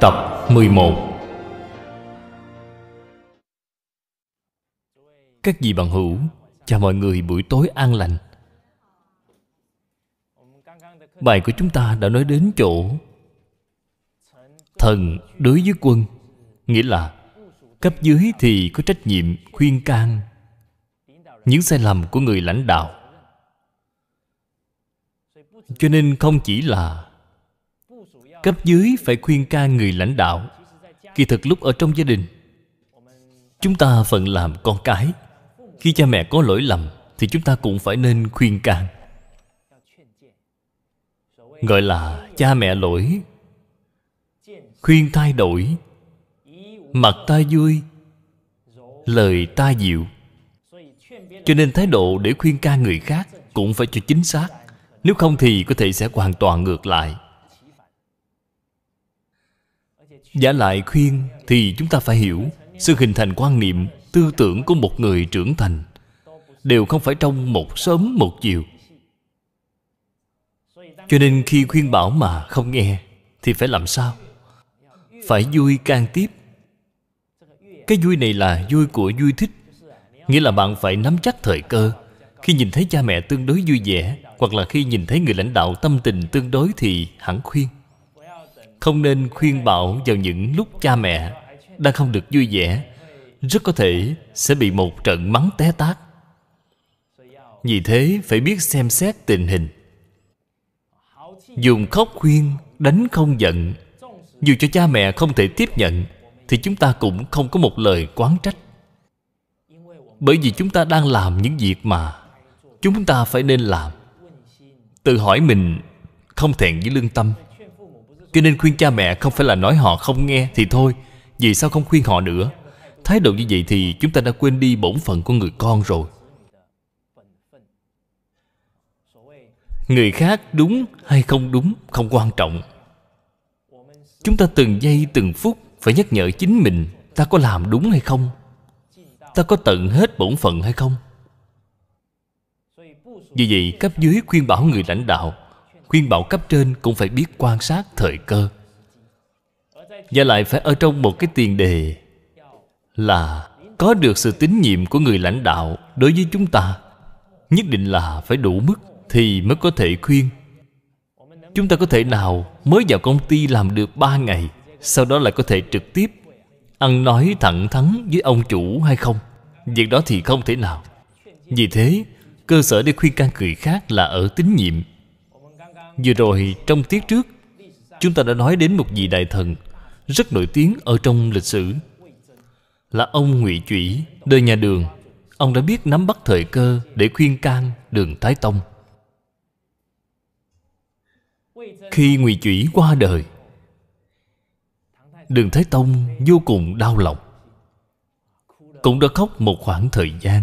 Tập 11 Các vị bằng hữu Chào mọi người buổi tối an lành Bài của chúng ta đã nói đến chỗ Thần đối với quân Nghĩa là Cấp dưới thì có trách nhiệm khuyên can Những sai lầm của người lãnh đạo Cho nên không chỉ là cấp dưới phải khuyên ca người lãnh đạo kỳ thực lúc ở trong gia đình chúng ta phận làm con cái khi cha mẹ có lỗi lầm thì chúng ta cũng phải nên khuyên can gọi là cha mẹ lỗi khuyên thay đổi mặt ta vui lời ta dịu cho nên thái độ để khuyên ca người khác cũng phải cho chính xác nếu không thì có thể sẽ hoàn toàn ngược lại Giả lại khuyên thì chúng ta phải hiểu Sự hình thành quan niệm, tư tưởng của một người trưởng thành Đều không phải trong một sớm một chiều Cho nên khi khuyên bảo mà không nghe Thì phải làm sao? Phải vui can tiếp Cái vui này là vui của vui thích Nghĩa là bạn phải nắm chắc thời cơ Khi nhìn thấy cha mẹ tương đối vui vẻ Hoặc là khi nhìn thấy người lãnh đạo tâm tình tương đối thì hẳn khuyên không nên khuyên bảo vào những lúc cha mẹ đang không được vui vẻ rất có thể sẽ bị một trận mắng té tát vì thế phải biết xem xét tình hình dùng khóc khuyên đánh không giận dù cho cha mẹ không thể tiếp nhận thì chúng ta cũng không có một lời quán trách bởi vì chúng ta đang làm những việc mà chúng ta phải nên làm tự hỏi mình không thẹn với lương tâm cho nên khuyên cha mẹ không phải là nói họ không nghe thì thôi Vì sao không khuyên họ nữa Thái độ như vậy thì chúng ta đã quên đi bổn phận của người con rồi Người khác đúng hay không đúng không quan trọng Chúng ta từng giây từng phút phải nhắc nhở chính mình Ta có làm đúng hay không Ta có tận hết bổn phận hay không Vì vậy cấp dưới khuyên bảo người lãnh đạo khuyên bảo cấp trên cũng phải biết quan sát thời cơ và lại phải ở trong một cái tiền đề là có được sự tín nhiệm của người lãnh đạo đối với chúng ta nhất định là phải đủ mức thì mới có thể khuyên chúng ta có thể nào mới vào công ty làm được ba ngày sau đó lại có thể trực tiếp ăn nói thẳng thắn với ông chủ hay không việc đó thì không thể nào vì thế cơ sở để khuyên can người khác là ở tín nhiệm Vừa rồi trong tiết trước Chúng ta đã nói đến một vị đại thần Rất nổi tiếng ở trong lịch sử Là ông ngụy Chủy Đời nhà đường Ông đã biết nắm bắt thời cơ Để khuyên can đường Thái Tông Khi ngụy Chủy qua đời Đường Thái Tông vô cùng đau lòng Cũng đã khóc một khoảng thời gian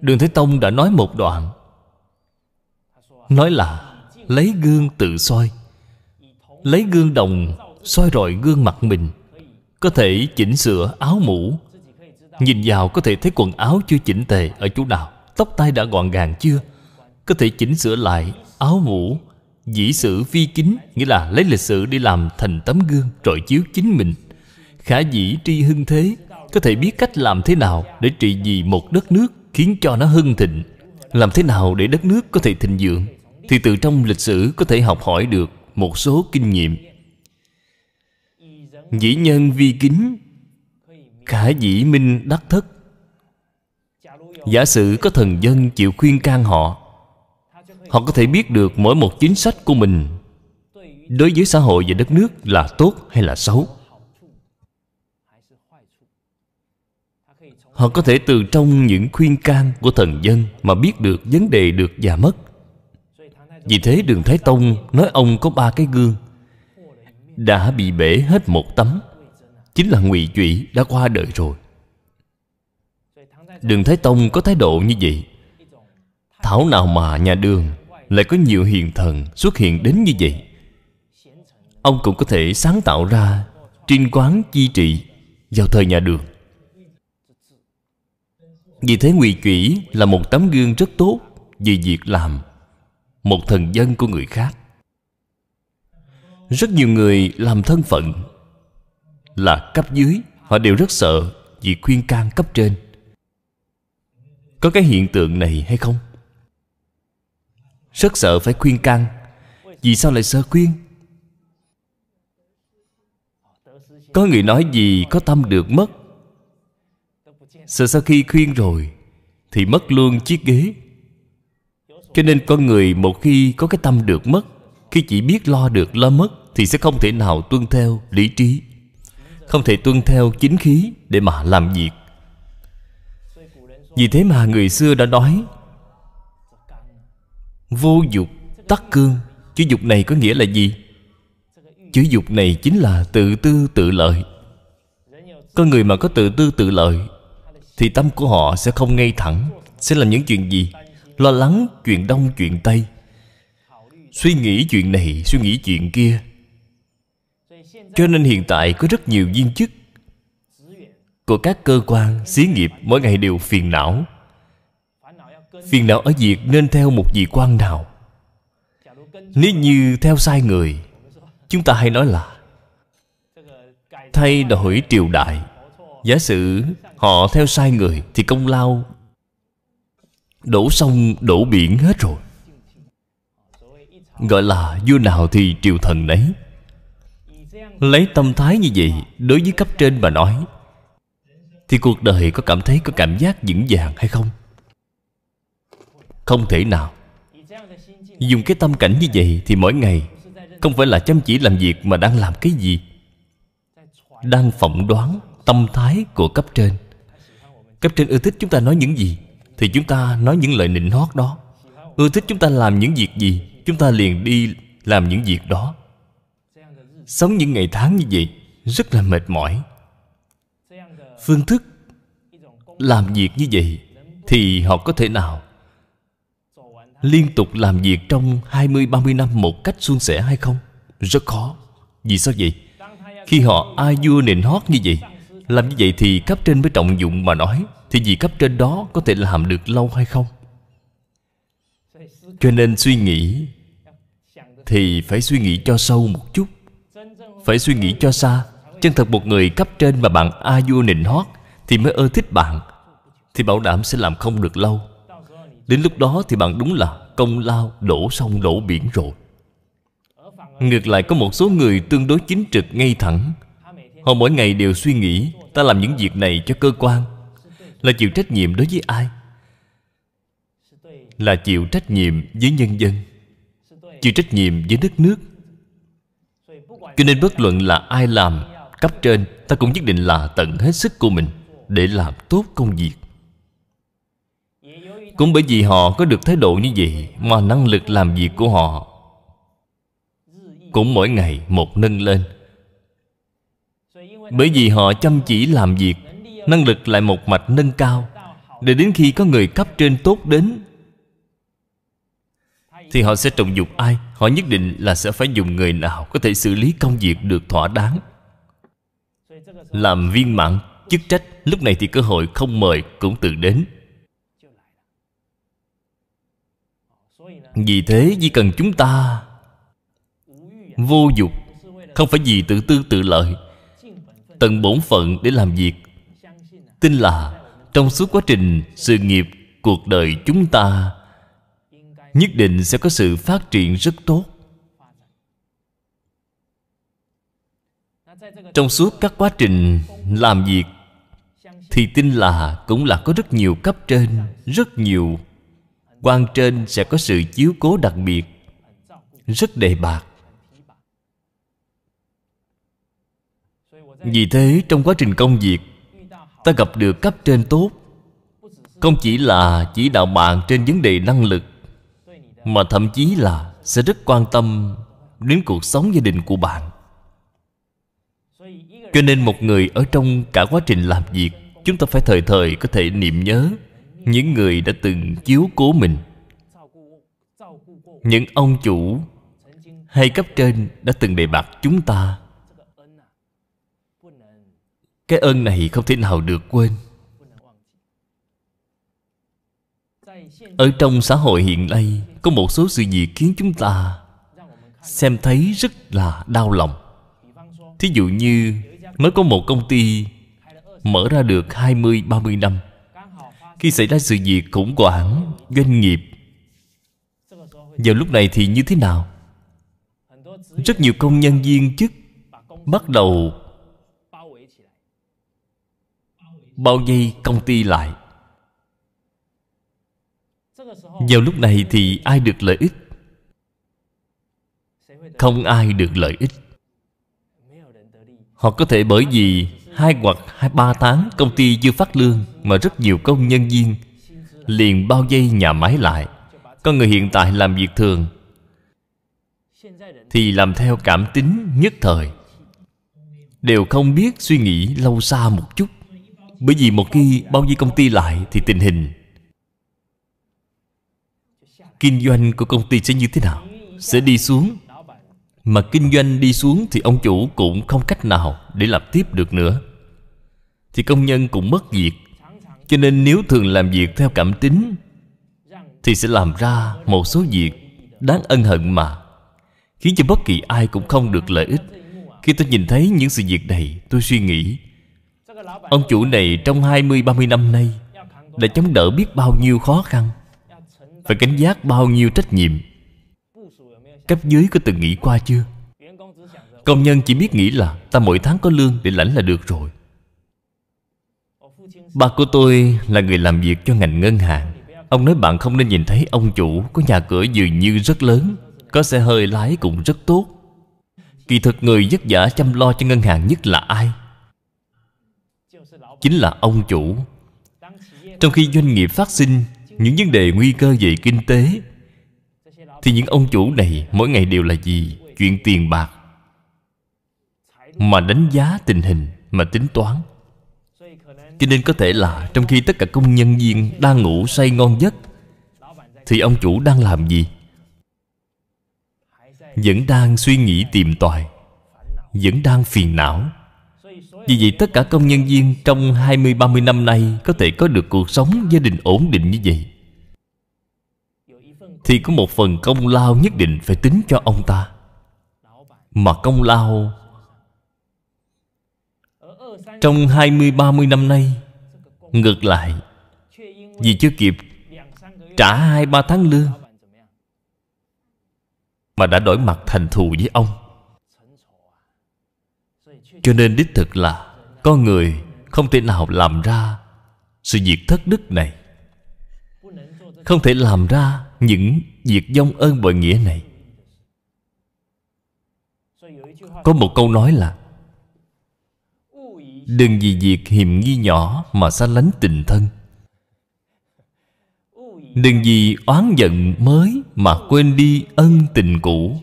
Đường Thái Tông đã nói một đoạn nói là lấy gương tự soi lấy gương đồng soi rọi gương mặt mình có thể chỉnh sửa áo mũ nhìn vào có thể thấy quần áo chưa chỉnh tề ở chỗ nào tóc tai đã gọn gàng chưa có thể chỉnh sửa lại áo mũ dĩ sử phi kính nghĩa là lấy lịch sử đi làm thành tấm gương rồi chiếu chính mình khả dĩ tri hưng thế có thể biết cách làm thế nào để trị vì một đất nước khiến cho nó hưng thịnh làm thế nào để đất nước có thể thịnh vượng thì từ trong lịch sử có thể học hỏi được một số kinh nghiệm dĩ nhân vi kính khả dĩ minh đắc thất giả sử có thần dân chịu khuyên can họ họ có thể biết được mỗi một chính sách của mình đối với xã hội và đất nước là tốt hay là xấu họ có thể từ trong những khuyên can của thần dân mà biết được vấn đề được và mất vì thế đường Thái Tông nói ông có ba cái gương Đã bị bể hết một tấm Chính là ngụy Trụy đã qua đời rồi Đường Thái Tông có thái độ như vậy Thảo nào mà nhà đường Lại có nhiều hiền thần xuất hiện đến như vậy Ông cũng có thể sáng tạo ra Trinh quán chi trị Vào thời nhà đường Vì thế Ngụy trụy là một tấm gương rất tốt vì việc làm một thần dân của người khác rất nhiều người làm thân phận là cấp dưới họ đều rất sợ vì khuyên can cấp trên có cái hiện tượng này hay không rất sợ phải khuyên can vì sao lại sợ khuyên có người nói gì có tâm được mất sợ sau khi khuyên rồi thì mất luôn chiếc ghế cho nên con người một khi có cái tâm được mất khi chỉ biết lo được lo mất thì sẽ không thể nào tuân theo lý trí không thể tuân theo chính khí để mà làm việc vì thế mà người xưa đã nói vô dục tắc cương chữ dục này có nghĩa là gì chữ dục này chính là tự tư tự lợi con người mà có tự tư tự lợi thì tâm của họ sẽ không ngay thẳng sẽ làm những chuyện gì lo lắng chuyện đông chuyện tây suy nghĩ chuyện này suy nghĩ chuyện kia cho nên hiện tại có rất nhiều viên chức của các cơ quan xí nghiệp mỗi ngày đều phiền não phiền não ở việc nên theo một vị quan nào nếu như theo sai người chúng ta hay nói là thay đổi triều đại giả sử họ theo sai người thì công lao Đổ sông đổ biển hết rồi Gọi là vua nào thì triều thần nấy Lấy tâm thái như vậy Đối với cấp trên mà nói Thì cuộc đời có cảm thấy có cảm giác vững vàng hay không? Không thể nào Dùng cái tâm cảnh như vậy Thì mỗi ngày Không phải là chăm chỉ làm việc mà đang làm cái gì Đang phỏng đoán Tâm thái của cấp trên Cấp trên ưa thích chúng ta nói những gì thì chúng ta nói những lời nịnh hót đó Ưa thích chúng ta làm những việc gì Chúng ta liền đi làm những việc đó Sống những ngày tháng như vậy Rất là mệt mỏi Phương thức Làm việc như vậy Thì họ có thể nào Liên tục làm việc trong 20-30 năm một cách suôn sẻ hay không Rất khó Vì sao vậy Khi họ ai vua nịnh hót như vậy Làm như vậy thì cấp trên mới trọng dụng mà nói thì vị cấp trên đó có thể làm được lâu hay không Cho nên suy nghĩ Thì phải suy nghĩ cho sâu một chút Phải suy nghĩ cho xa Chân thật một người cấp trên mà bạn a vua nịnh hót Thì mới ưa thích bạn Thì bảo đảm sẽ làm không được lâu Đến lúc đó thì bạn đúng là công lao đổ sông đổ biển rồi Ngược lại có một số người tương đối chính trực ngay thẳng Họ mỗi ngày đều suy nghĩ Ta làm những việc này cho cơ quan là chịu trách nhiệm đối với ai là chịu trách nhiệm với nhân dân chịu trách nhiệm với đất nước cho nên bất luận là ai làm cấp trên ta cũng nhất định là tận hết sức của mình để làm tốt công việc cũng bởi vì họ có được thái độ như vậy mà năng lực làm việc của họ cũng mỗi ngày một nâng lên bởi vì họ chăm chỉ làm việc năng lực lại một mạch nâng cao để đến khi có người cấp trên tốt đến thì họ sẽ trọng dụng ai họ nhất định là sẽ phải dùng người nào có thể xử lý công việc được thỏa đáng làm viên mãn chức trách lúc này thì cơ hội không mời cũng tự đến vì thế chỉ cần chúng ta vô dục không phải vì tự tư tự lợi tận bổn phận để làm việc tin là trong suốt quá trình sự nghiệp cuộc đời chúng ta nhất định sẽ có sự phát triển rất tốt trong suốt các quá trình làm việc thì tin là cũng là có rất nhiều cấp trên rất nhiều quan trên sẽ có sự chiếu cố đặc biệt rất đề bạc vì thế trong quá trình công việc ta gặp được cấp trên tốt không chỉ là chỉ đạo bạn trên vấn đề năng lực mà thậm chí là sẽ rất quan tâm đến cuộc sống gia đình của bạn cho nên một người ở trong cả quá trình làm việc chúng ta phải thời thời có thể niệm nhớ những người đã từng chiếu cố mình những ông chủ hay cấp trên đã từng đề bạc chúng ta cái ơn này không thể nào được quên Ở trong xã hội hiện nay Có một số sự việc khiến chúng ta Xem thấy rất là đau lòng Thí dụ như Mới có một công ty Mở ra được 20-30 năm Khi xảy ra sự việc khủng hoảng Doanh nghiệp Vào lúc này thì như thế nào Rất nhiều công nhân viên chức Bắt đầu bao dây công ty lại vào lúc này thì ai được lợi ích không ai được lợi ích họ có thể bởi vì hai hoặc hai ba tháng công ty chưa phát lương mà rất nhiều công nhân viên liền bao dây nhà máy lại con người hiện tại làm việc thường thì làm theo cảm tính nhất thời đều không biết suy nghĩ lâu xa một chút bởi vì một khi bao nhiêu công ty lại Thì tình hình Kinh doanh của công ty sẽ như thế nào Sẽ đi xuống Mà kinh doanh đi xuống Thì ông chủ cũng không cách nào Để làm tiếp được nữa Thì công nhân cũng mất việc Cho nên nếu thường làm việc theo cảm tính Thì sẽ làm ra một số việc Đáng ân hận mà Khiến cho bất kỳ ai cũng không được lợi ích Khi tôi nhìn thấy những sự việc này Tôi suy nghĩ Ông chủ này trong 20-30 năm nay Đã chống đỡ biết bao nhiêu khó khăn Phải cảnh giác bao nhiêu trách nhiệm Cấp dưới có từng nghĩ qua chưa Công nhân chỉ biết nghĩ là Ta mỗi tháng có lương để lãnh là được rồi Ba của tôi là người làm việc cho ngành ngân hàng Ông nói bạn không nên nhìn thấy ông chủ Có nhà cửa dường như rất lớn Có xe hơi lái cũng rất tốt Kỳ thực người vất vả chăm lo cho ngân hàng nhất là ai chính là ông chủ trong khi doanh nghiệp phát sinh những vấn đề nguy cơ về kinh tế thì những ông chủ này mỗi ngày đều là gì chuyện tiền bạc mà đánh giá tình hình mà tính toán cho nên có thể là trong khi tất cả công nhân viên đang ngủ say ngon giấc thì ông chủ đang làm gì vẫn đang suy nghĩ tìm tòi vẫn đang phiền não vì vậy tất cả công nhân viên trong 20-30 năm nay Có thể có được cuộc sống gia đình ổn định như vậy Thì có một phần công lao nhất định phải tính cho ông ta Mà công lao Trong 20-30 năm nay Ngược lại Vì chưa kịp trả 2-3 tháng lương Mà đã đổi mặt thành thù với ông cho nên đích thực là Con người không thể nào làm ra Sự việc thất đức này Không thể làm ra những việc dông ơn bội nghĩa này Có một câu nói là Đừng vì việc hiềm nghi nhỏ mà xa lánh tình thân Đừng vì oán giận mới mà quên đi ân tình cũ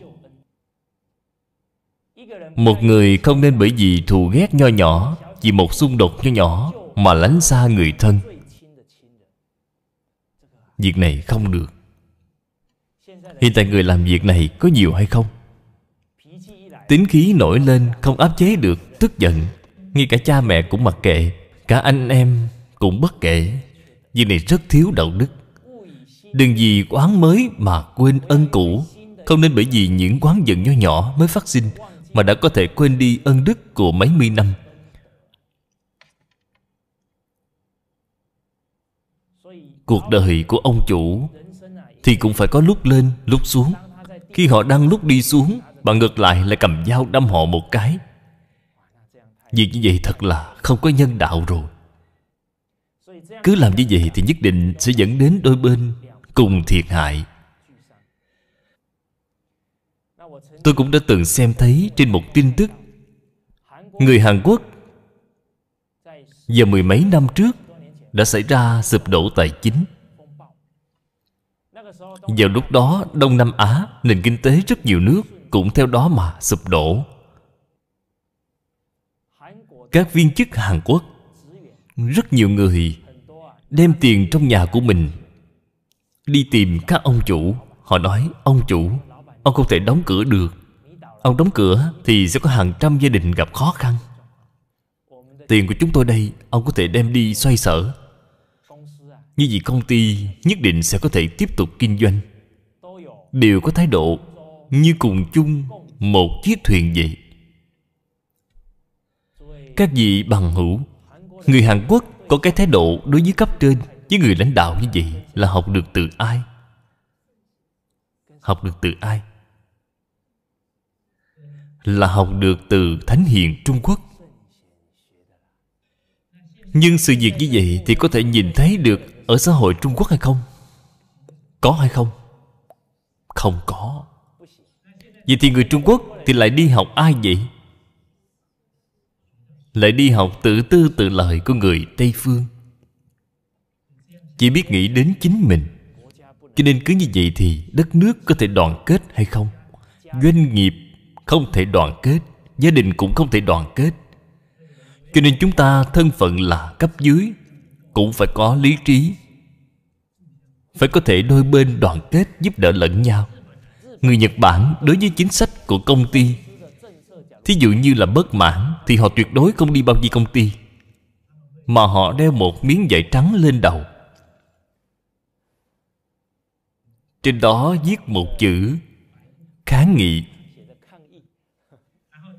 một người không nên bởi vì thù ghét nho nhỏ vì một xung đột nho nhỏ mà lánh xa người thân việc này không được hiện tại người làm việc này có nhiều hay không tính khí nổi lên không áp chế được tức giận ngay cả cha mẹ cũng mặc kệ cả anh em cũng bất kể. việc này rất thiếu đạo đức đừng vì quán mới mà quên ân cũ không nên bởi vì những quán giận nho nhỏ mới phát sinh mà đã có thể quên đi ân đức của mấy mươi năm cuộc đời của ông chủ thì cũng phải có lúc lên lúc xuống khi họ đang lúc đi xuống bạn ngược lại lại cầm dao đâm họ một cái việc như vậy thật là không có nhân đạo rồi cứ làm như vậy thì nhất định sẽ dẫn đến đôi bên cùng thiệt hại tôi cũng đã từng xem thấy trên một tin tức người hàn quốc vào mười mấy năm trước đã xảy ra sụp đổ tài chính vào lúc đó đông nam á nền kinh tế rất nhiều nước cũng theo đó mà sụp đổ các viên chức hàn quốc rất nhiều người đem tiền trong nhà của mình đi tìm các ông chủ họ nói ông chủ Ông không thể đóng cửa được Ông đóng cửa thì sẽ có hàng trăm gia đình gặp khó khăn Tiền của chúng tôi đây Ông có thể đem đi xoay sở Như vậy công ty nhất định sẽ có thể tiếp tục kinh doanh Đều có thái độ Như cùng chung một chiếc thuyền vậy Các vị bằng hữu Người Hàn Quốc có cái thái độ đối với cấp trên Với người lãnh đạo như vậy là học được từ ai? Học được từ ai? là học được từ thánh hiền trung quốc nhưng sự việc như vậy thì có thể nhìn thấy được ở xã hội trung quốc hay không có hay không không có vậy thì người trung quốc thì lại đi học ai vậy lại đi học tự tư tự lợi của người tây phương chỉ biết nghĩ đến chính mình cho nên cứ như vậy thì đất nước có thể đoàn kết hay không doanh nghiệp không thể đoàn kết gia đình cũng không thể đoàn kết cho nên chúng ta thân phận là cấp dưới cũng phải có lý trí phải có thể đôi bên đoàn kết giúp đỡ lẫn nhau người nhật bản đối với chính sách của công ty thí dụ như là bất mãn thì họ tuyệt đối không đi bao nhiêu công ty mà họ đeo một miếng vải trắng lên đầu trên đó viết một chữ kháng nghị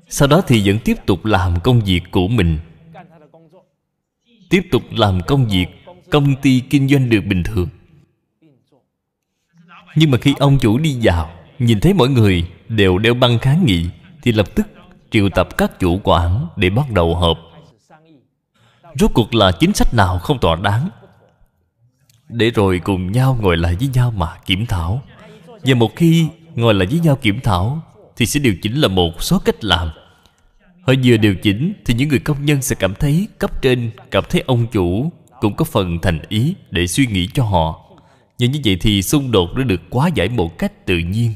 sau đó thì vẫn tiếp tục làm công việc của mình Tiếp tục làm công việc Công ty kinh doanh được bình thường Nhưng mà khi ông chủ đi vào Nhìn thấy mọi người đều đeo băng kháng nghị Thì lập tức triệu tập các chủ quản Để bắt đầu họp Rốt cuộc là chính sách nào không thỏa đáng Để rồi cùng nhau ngồi lại với nhau mà kiểm thảo Và một khi ngồi lại với nhau kiểm thảo thì sẽ điều chỉnh là một số cách làm họ vừa điều chỉnh thì những người công nhân sẽ cảm thấy cấp trên cảm thấy ông chủ cũng có phần thành ý để suy nghĩ cho họ nhưng như vậy thì xung đột đã được quá giải một cách tự nhiên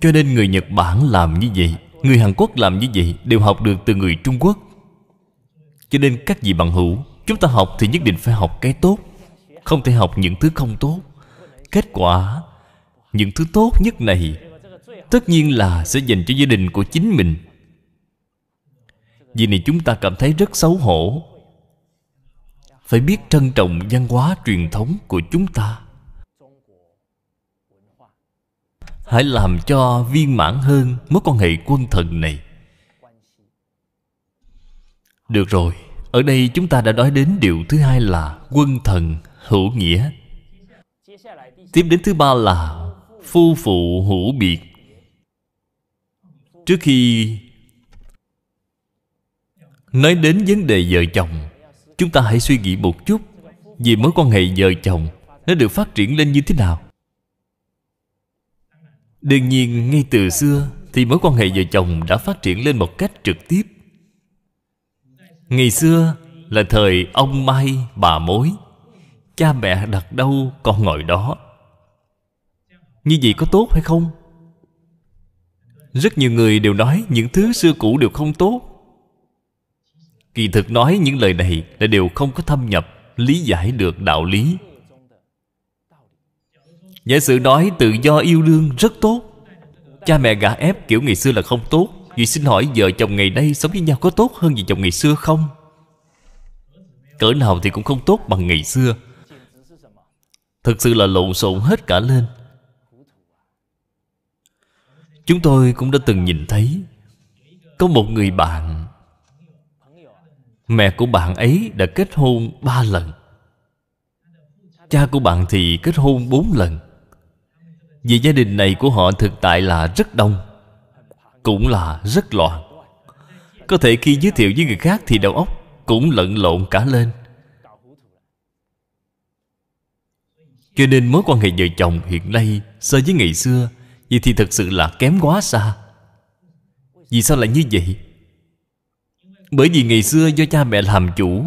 cho nên người nhật bản làm như vậy người hàn quốc làm như vậy đều học được từ người trung quốc cho nên các vị bằng hữu chúng ta học thì nhất định phải học cái tốt không thể học những thứ không tốt kết quả những thứ tốt nhất này tất nhiên là sẽ dành cho gia đình của chính mình vì này chúng ta cảm thấy rất xấu hổ phải biết trân trọng văn hóa truyền thống của chúng ta hãy làm cho viên mãn hơn mối quan hệ quân thần này được rồi ở đây chúng ta đã nói đến điều thứ hai là quân thần hữu nghĩa tiếp đến thứ ba là phu phụ hữu biệt trước khi nói đến vấn đề vợ chồng chúng ta hãy suy nghĩ một chút về mối quan hệ vợ chồng nó được phát triển lên như thế nào đương nhiên ngay từ xưa thì mối quan hệ vợ chồng đã phát triển lên một cách trực tiếp ngày xưa là thời ông mai bà mối cha mẹ đặt đâu con ngồi đó như vậy có tốt hay không rất nhiều người đều nói những thứ xưa cũ đều không tốt kỳ thực nói những lời này là đều không có thâm nhập lý giải được đạo lý giả sử nói tự do yêu đương rất tốt cha mẹ gả ép kiểu ngày xưa là không tốt vì xin hỏi vợ chồng ngày nay sống với nhau có tốt hơn gì chồng ngày xưa không cỡ nào thì cũng không tốt bằng ngày xưa thực sự là lộn xộn hết cả lên chúng tôi cũng đã từng nhìn thấy có một người bạn mẹ của bạn ấy đã kết hôn ba lần cha của bạn thì kết hôn bốn lần vì gia đình này của họ thực tại là rất đông cũng là rất loạn có thể khi giới thiệu với người khác thì đầu óc cũng lẫn lộn cả lên cho nên mối quan hệ vợ chồng hiện nay so với ngày xưa Vậy thì thật sự là kém quá xa Vì sao lại như vậy? Bởi vì ngày xưa do cha mẹ làm chủ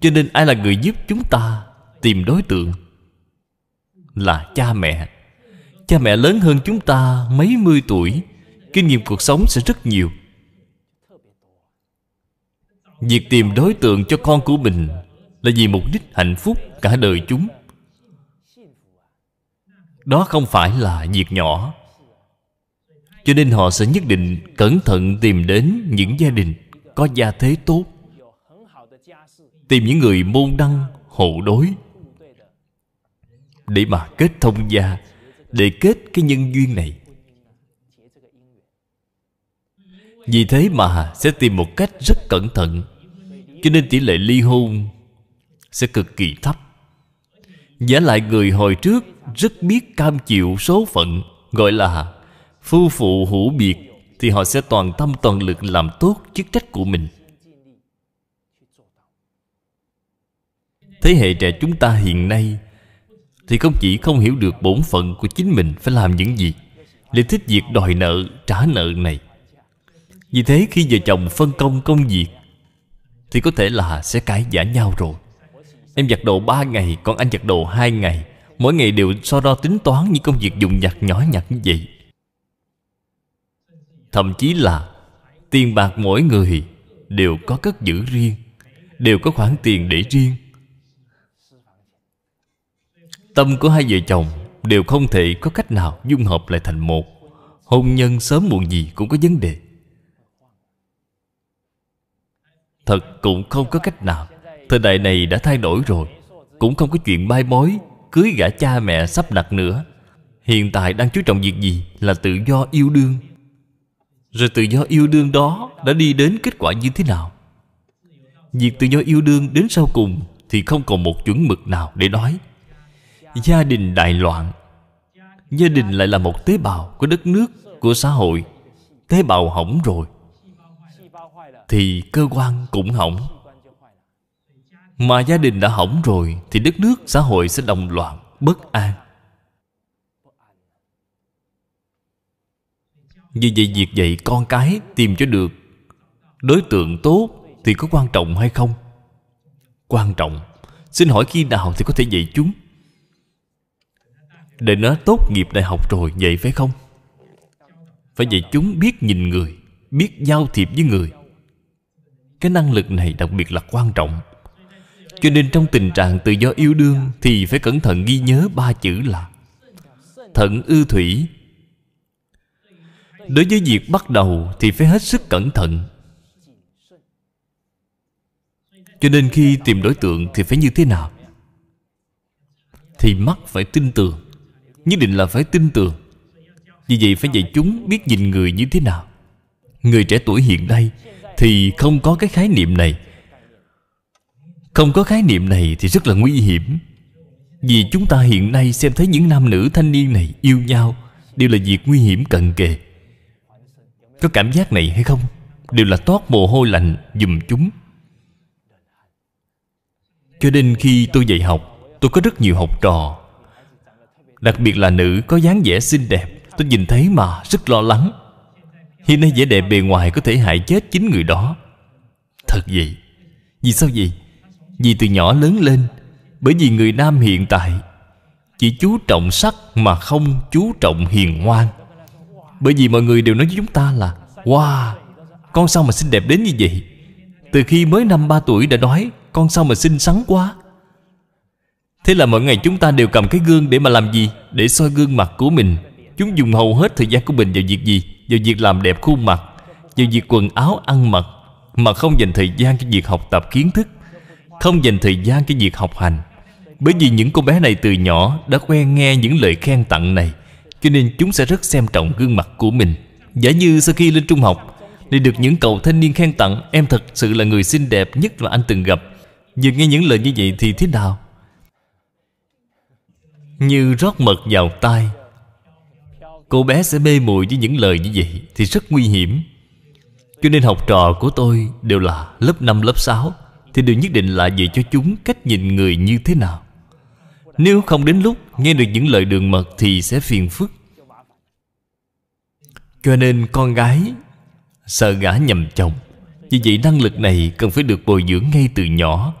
Cho nên ai là người giúp chúng ta Tìm đối tượng Là cha mẹ Cha mẹ lớn hơn chúng ta mấy mươi tuổi Kinh nghiệm cuộc sống sẽ rất nhiều Việc tìm đối tượng cho con của mình Là vì mục đích hạnh phúc cả đời chúng Đó không phải là việc nhỏ cho nên họ sẽ nhất định cẩn thận tìm đến những gia đình có gia thế tốt tìm những người môn đăng hộ đối để mà kết thông gia để kết cái nhân duyên này vì thế mà sẽ tìm một cách rất cẩn thận cho nên tỷ lệ ly hôn sẽ cực kỳ thấp giả lại người hồi trước rất biết cam chịu số phận gọi là phu phụ hữu biệt thì họ sẽ toàn tâm toàn lực làm tốt chức trách của mình thế hệ trẻ chúng ta hiện nay thì không chỉ không hiểu được bổn phận của chính mình phải làm những gì lại thích việc đòi nợ trả nợ này vì thế khi vợ chồng phân công công việc thì có thể là sẽ cãi giả nhau rồi em giặt đồ ba ngày còn anh giặt đồ hai ngày mỗi ngày đều so đo tính toán những công việc dùng nhặt nhỏ nhặt như vậy thậm chí là tiền bạc mỗi người đều có cất giữ riêng đều có khoản tiền để riêng tâm của hai vợ chồng đều không thể có cách nào dung hợp lại thành một hôn nhân sớm muộn gì cũng có vấn đề thật cũng không có cách nào thời đại này đã thay đổi rồi cũng không có chuyện mai mối cưới gả cha mẹ sắp đặt nữa hiện tại đang chú trọng việc gì là tự do yêu đương rồi tự do yêu đương đó đã đi đến kết quả như thế nào? Việc tự do yêu đương đến sau cùng thì không còn một chuẩn mực nào để nói. Gia đình đại loạn. Gia đình lại là một tế bào của đất nước, của xã hội. Tế bào hỏng rồi. Thì cơ quan cũng hỏng. Mà gia đình đã hỏng rồi thì đất nước, xã hội sẽ đồng loạn, bất an. Vì vậy việc dạy con cái tìm cho được Đối tượng tốt thì có quan trọng hay không? Quan trọng Xin hỏi khi nào thì có thể dạy chúng? Để nó tốt nghiệp đại học rồi dạy phải không? Phải dạy chúng biết nhìn người Biết giao thiệp với người Cái năng lực này đặc biệt là quan trọng Cho nên trong tình trạng tự do yêu đương Thì phải cẩn thận ghi nhớ ba chữ là Thận ư thủy đối với việc bắt đầu thì phải hết sức cẩn thận cho nên khi tìm đối tượng thì phải như thế nào thì mắt phải tin tưởng nhất định là phải tin tưởng vì vậy phải dạy chúng biết nhìn người như thế nào người trẻ tuổi hiện nay thì không có cái khái niệm này không có khái niệm này thì rất là nguy hiểm vì chúng ta hiện nay xem thấy những nam nữ thanh niên này yêu nhau đều là việc nguy hiểm cận kề có cảm giác này hay không Đều là toát mồ hôi lạnh dùm chúng Cho nên khi tôi dạy học Tôi có rất nhiều học trò Đặc biệt là nữ có dáng vẻ xinh đẹp Tôi nhìn thấy mà rất lo lắng Hiện nay vẻ đẹp bề ngoài có thể hại chết chính người đó Thật vậy Vì sao vậy? Vì từ nhỏ lớn lên Bởi vì người nam hiện tại Chỉ chú trọng sắc mà không chú trọng hiền ngoan bởi vì mọi người đều nói với chúng ta là Wow, con sao mà xinh đẹp đến như vậy Từ khi mới năm ba tuổi đã nói Con sao mà xinh xắn quá Thế là mỗi ngày chúng ta đều cầm cái gương để mà làm gì? Để soi gương mặt của mình Chúng dùng hầu hết thời gian của mình vào việc gì? Vào việc làm đẹp khuôn mặt Vào việc quần áo ăn mặc Mà không dành thời gian cho việc học tập kiến thức Không dành thời gian cho việc học hành Bởi vì những cô bé này từ nhỏ đã quen nghe những lời khen tặng này cho nên chúng sẽ rất xem trọng gương mặt của mình Giả như sau khi lên trung học Lại được những cậu thanh niên khen tặng Em thật sự là người xinh đẹp nhất mà anh từng gặp Vừa nghe những lời như vậy thì thế nào Như rót mật vào tai Cô bé sẽ mê muội với những lời như vậy Thì rất nguy hiểm Cho nên học trò của tôi Đều là lớp 5 lớp 6 Thì đều nhất định là dạy cho chúng cách nhìn người như thế nào nếu không đến lúc nghe được những lời đường mật Thì sẽ phiền phức Cho nên con gái Sợ gã nhầm chồng Vì vậy năng lực này cần phải được bồi dưỡng ngay từ nhỏ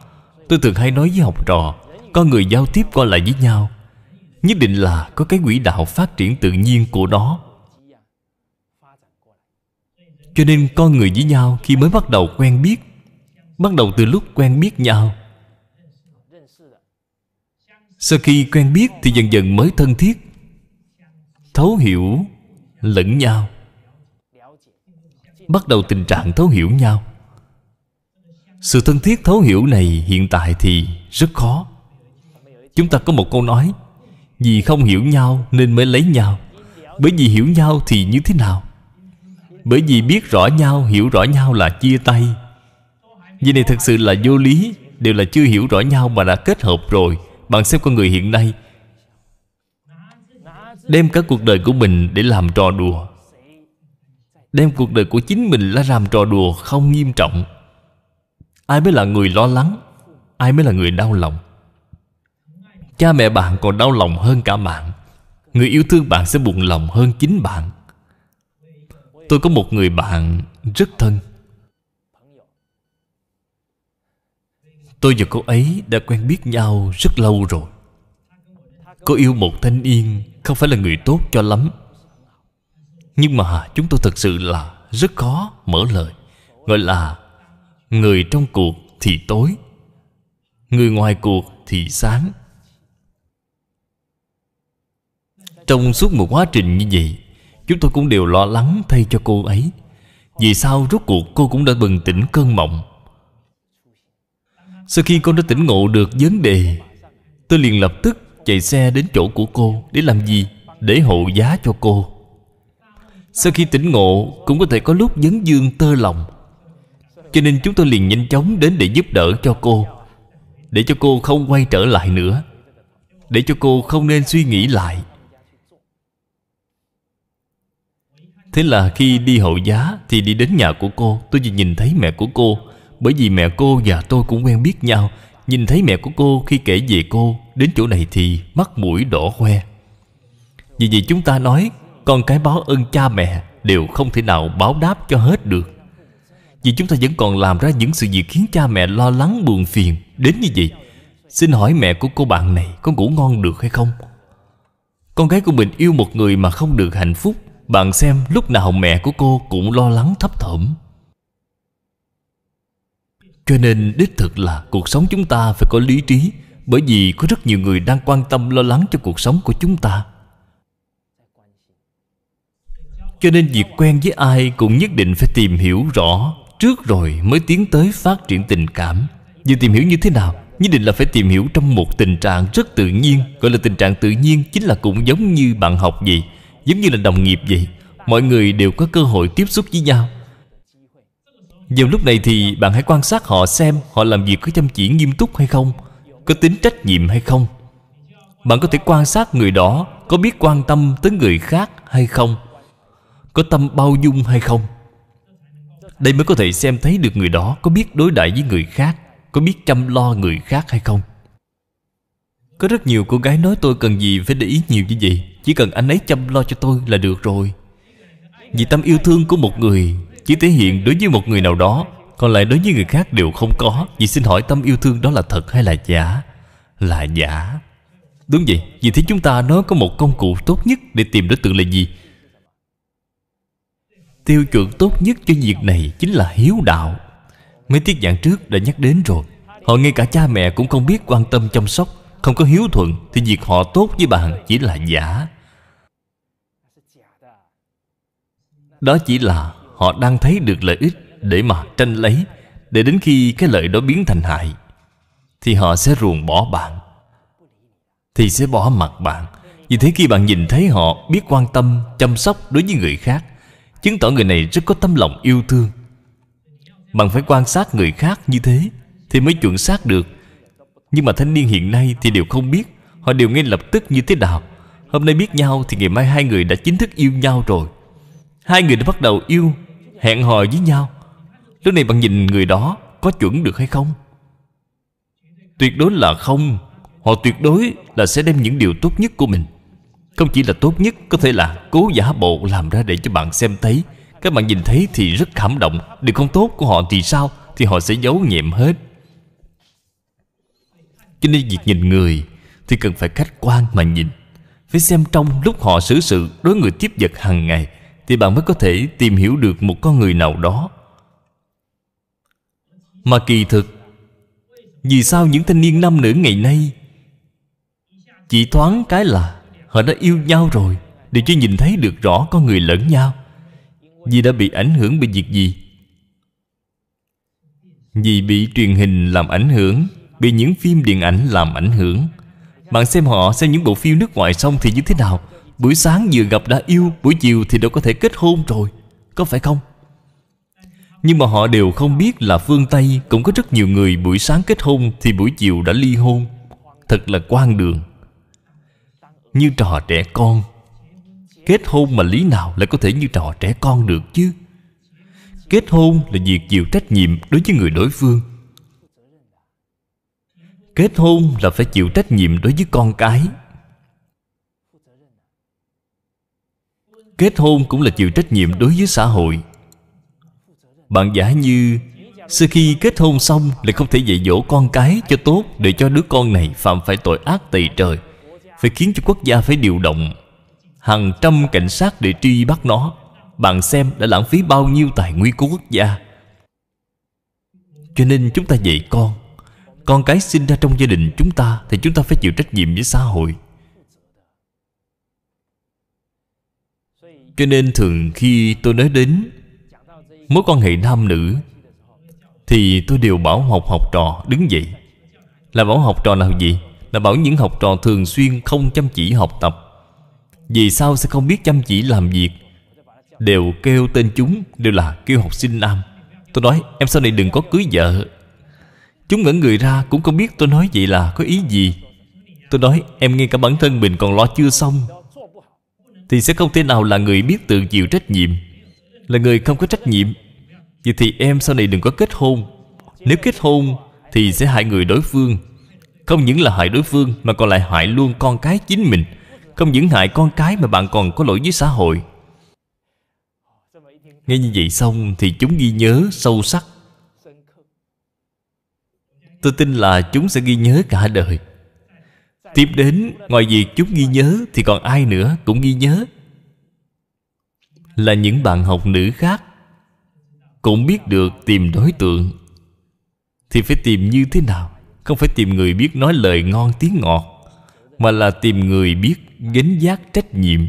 Tôi thường hay nói với học trò có người giao tiếp qua lại với nhau Nhất định là có cái quỹ đạo phát triển tự nhiên của đó. Cho nên con người với nhau khi mới bắt đầu quen biết Bắt đầu từ lúc quen biết nhau sau khi quen biết thì dần dần mới thân thiết thấu hiểu lẫn nhau bắt đầu tình trạng thấu hiểu nhau sự thân thiết thấu hiểu này hiện tại thì rất khó chúng ta có một câu nói vì không hiểu nhau nên mới lấy nhau bởi vì hiểu nhau thì như thế nào bởi vì biết rõ nhau hiểu rõ nhau là chia tay vì này thật sự là vô lý đều là chưa hiểu rõ nhau mà đã kết hợp rồi bạn xem con người hiện nay Đem cả cuộc đời của mình để làm trò đùa Đem cuộc đời của chính mình là làm trò đùa không nghiêm trọng Ai mới là người lo lắng Ai mới là người đau lòng Cha mẹ bạn còn đau lòng hơn cả bạn Người yêu thương bạn sẽ buồn lòng hơn chính bạn Tôi có một người bạn rất thân Tôi và cô ấy đã quen biết nhau rất lâu rồi Cô yêu một thanh niên Không phải là người tốt cho lắm Nhưng mà chúng tôi thật sự là Rất khó mở lời Gọi là Người trong cuộc thì tối Người ngoài cuộc thì sáng Trong suốt một quá trình như vậy Chúng tôi cũng đều lo lắng thay cho cô ấy Vì sao rốt cuộc cô cũng đã bừng tỉnh cơn mộng sau khi con đã tỉnh ngộ được vấn đề Tôi liền lập tức chạy xe đến chỗ của cô Để làm gì? Để hộ giá cho cô Sau khi tỉnh ngộ Cũng có thể có lúc dấn dương tơ lòng Cho nên chúng tôi liền nhanh chóng đến để giúp đỡ cho cô Để cho cô không quay trở lại nữa Để cho cô không nên suy nghĩ lại Thế là khi đi hậu giá Thì đi đến nhà của cô Tôi vừa nhìn thấy mẹ của cô bởi vì mẹ cô và tôi cũng quen biết nhau Nhìn thấy mẹ của cô khi kể về cô Đến chỗ này thì mắt mũi đỏ hoe Vì vậy chúng ta nói Con cái báo ơn cha mẹ Đều không thể nào báo đáp cho hết được Vì chúng ta vẫn còn làm ra những sự việc Khiến cha mẹ lo lắng buồn phiền Đến như vậy Xin hỏi mẹ của cô bạn này Có ngủ ngon được hay không Con gái của mình yêu một người mà không được hạnh phúc Bạn xem lúc nào mẹ của cô cũng lo lắng thấp thỏm cho nên đích thực là cuộc sống chúng ta phải có lý trí Bởi vì có rất nhiều người đang quan tâm lo lắng cho cuộc sống của chúng ta Cho nên việc quen với ai cũng nhất định phải tìm hiểu rõ Trước rồi mới tiến tới phát triển tình cảm Vì tìm hiểu như thế nào? Nhất định là phải tìm hiểu trong một tình trạng rất tự nhiên Gọi là tình trạng tự nhiên chính là cũng giống như bạn học vậy Giống như là đồng nghiệp vậy Mọi người đều có cơ hội tiếp xúc với nhau giờ lúc này thì bạn hãy quan sát họ xem Họ làm việc có chăm chỉ nghiêm túc hay không Có tính trách nhiệm hay không Bạn có thể quan sát người đó Có biết quan tâm tới người khác hay không Có tâm bao dung hay không Đây mới có thể xem thấy được người đó Có biết đối đãi với người khác Có biết chăm lo người khác hay không Có rất nhiều cô gái nói tôi cần gì phải để ý nhiều như vậy Chỉ cần anh ấy chăm lo cho tôi là được rồi Vì tâm yêu thương của một người chỉ thể hiện đối với một người nào đó còn lại đối với người khác đều không có vì xin hỏi tâm yêu thương đó là thật hay là giả là giả đúng vậy vì thế chúng ta nói có một công cụ tốt nhất để tìm đối tượng là gì tiêu chuẩn tốt nhất cho việc này chính là hiếu đạo mấy tiết giảng trước đã nhắc đến rồi họ ngay cả cha mẹ cũng không biết quan tâm chăm sóc không có hiếu thuận thì việc họ tốt với bạn chỉ là giả đó chỉ là họ đang thấy được lợi ích để mà tranh lấy để đến khi cái lợi đó biến thành hại thì họ sẽ ruồng bỏ bạn thì sẽ bỏ mặt bạn vì thế khi bạn nhìn thấy họ biết quan tâm chăm sóc đối với người khác chứng tỏ người này rất có tấm lòng yêu thương bạn phải quan sát người khác như thế thì mới chuẩn xác được nhưng mà thanh niên hiện nay thì đều không biết họ đều ngay lập tức như thế nào hôm nay biết nhau thì ngày mai hai người đã chính thức yêu nhau rồi hai người đã bắt đầu yêu hẹn hò với nhau lúc này bạn nhìn người đó có chuẩn được hay không tuyệt đối là không họ tuyệt đối là sẽ đem những điều tốt nhất của mình không chỉ là tốt nhất có thể là cố giả bộ làm ra để cho bạn xem thấy các bạn nhìn thấy thì rất cảm động điều không tốt của họ thì sao thì họ sẽ giấu nhẹm hết cho nên việc nhìn người thì cần phải khách quan mà nhìn phải xem trong lúc họ xử sự đối người tiếp vật hàng ngày thì bạn mới có thể tìm hiểu được một con người nào đó mà kỳ thực vì sao những thanh niên nam nữ ngày nay chỉ thoáng cái là họ đã yêu nhau rồi để cho nhìn thấy được rõ con người lẫn nhau vì đã bị ảnh hưởng bởi việc gì vì bị truyền hình làm ảnh hưởng bị những phim điện ảnh làm ảnh hưởng bạn xem họ xem những bộ phim nước ngoài xong thì như thế nào Buổi sáng vừa gặp đã yêu Buổi chiều thì đã có thể kết hôn rồi Có phải không? Nhưng mà họ đều không biết là phương Tây Cũng có rất nhiều người buổi sáng kết hôn Thì buổi chiều đã ly hôn Thật là quan đường Như trò trẻ con Kết hôn mà lý nào lại có thể như trò trẻ con được chứ Kết hôn là việc chịu trách nhiệm đối với người đối phương Kết hôn là phải chịu trách nhiệm đối với con cái kết hôn cũng là chịu trách nhiệm đối với xã hội bạn giả như sau khi kết hôn xong lại không thể dạy dỗ con cái cho tốt để cho đứa con này phạm phải tội ác tày trời phải khiến cho quốc gia phải điều động hàng trăm cảnh sát để truy bắt nó bạn xem đã lãng phí bao nhiêu tài nguyên của quốc gia cho nên chúng ta dạy con con cái sinh ra trong gia đình chúng ta thì chúng ta phải chịu trách nhiệm với xã hội cho nên thường khi tôi nói đến mối quan hệ nam nữ thì tôi đều bảo học học trò đứng dậy là bảo học trò nào gì là bảo những học trò thường xuyên không chăm chỉ học tập vì sao sẽ không biết chăm chỉ làm việc đều kêu tên chúng đều là kêu học sinh nam tôi nói em sau này đừng có cưới vợ chúng ngẩn người ra cũng không biết tôi nói vậy là có ý gì tôi nói em nghe cả bản thân mình còn lo chưa xong thì sẽ không thể nào là người biết tự chịu trách nhiệm Là người không có trách nhiệm Vậy thì em sau này đừng có kết hôn Nếu kết hôn Thì sẽ hại người đối phương Không những là hại đối phương Mà còn lại hại luôn con cái chính mình Không những hại con cái mà bạn còn có lỗi với xã hội Nghe như vậy xong Thì chúng ghi nhớ sâu sắc Tôi tin là chúng sẽ ghi nhớ cả đời tiếp đến ngoài việc chúng ghi nhớ thì còn ai nữa cũng ghi nhớ là những bạn học nữ khác cũng biết được tìm đối tượng thì phải tìm như thế nào không phải tìm người biết nói lời ngon tiếng ngọt mà là tìm người biết gánh giác trách nhiệm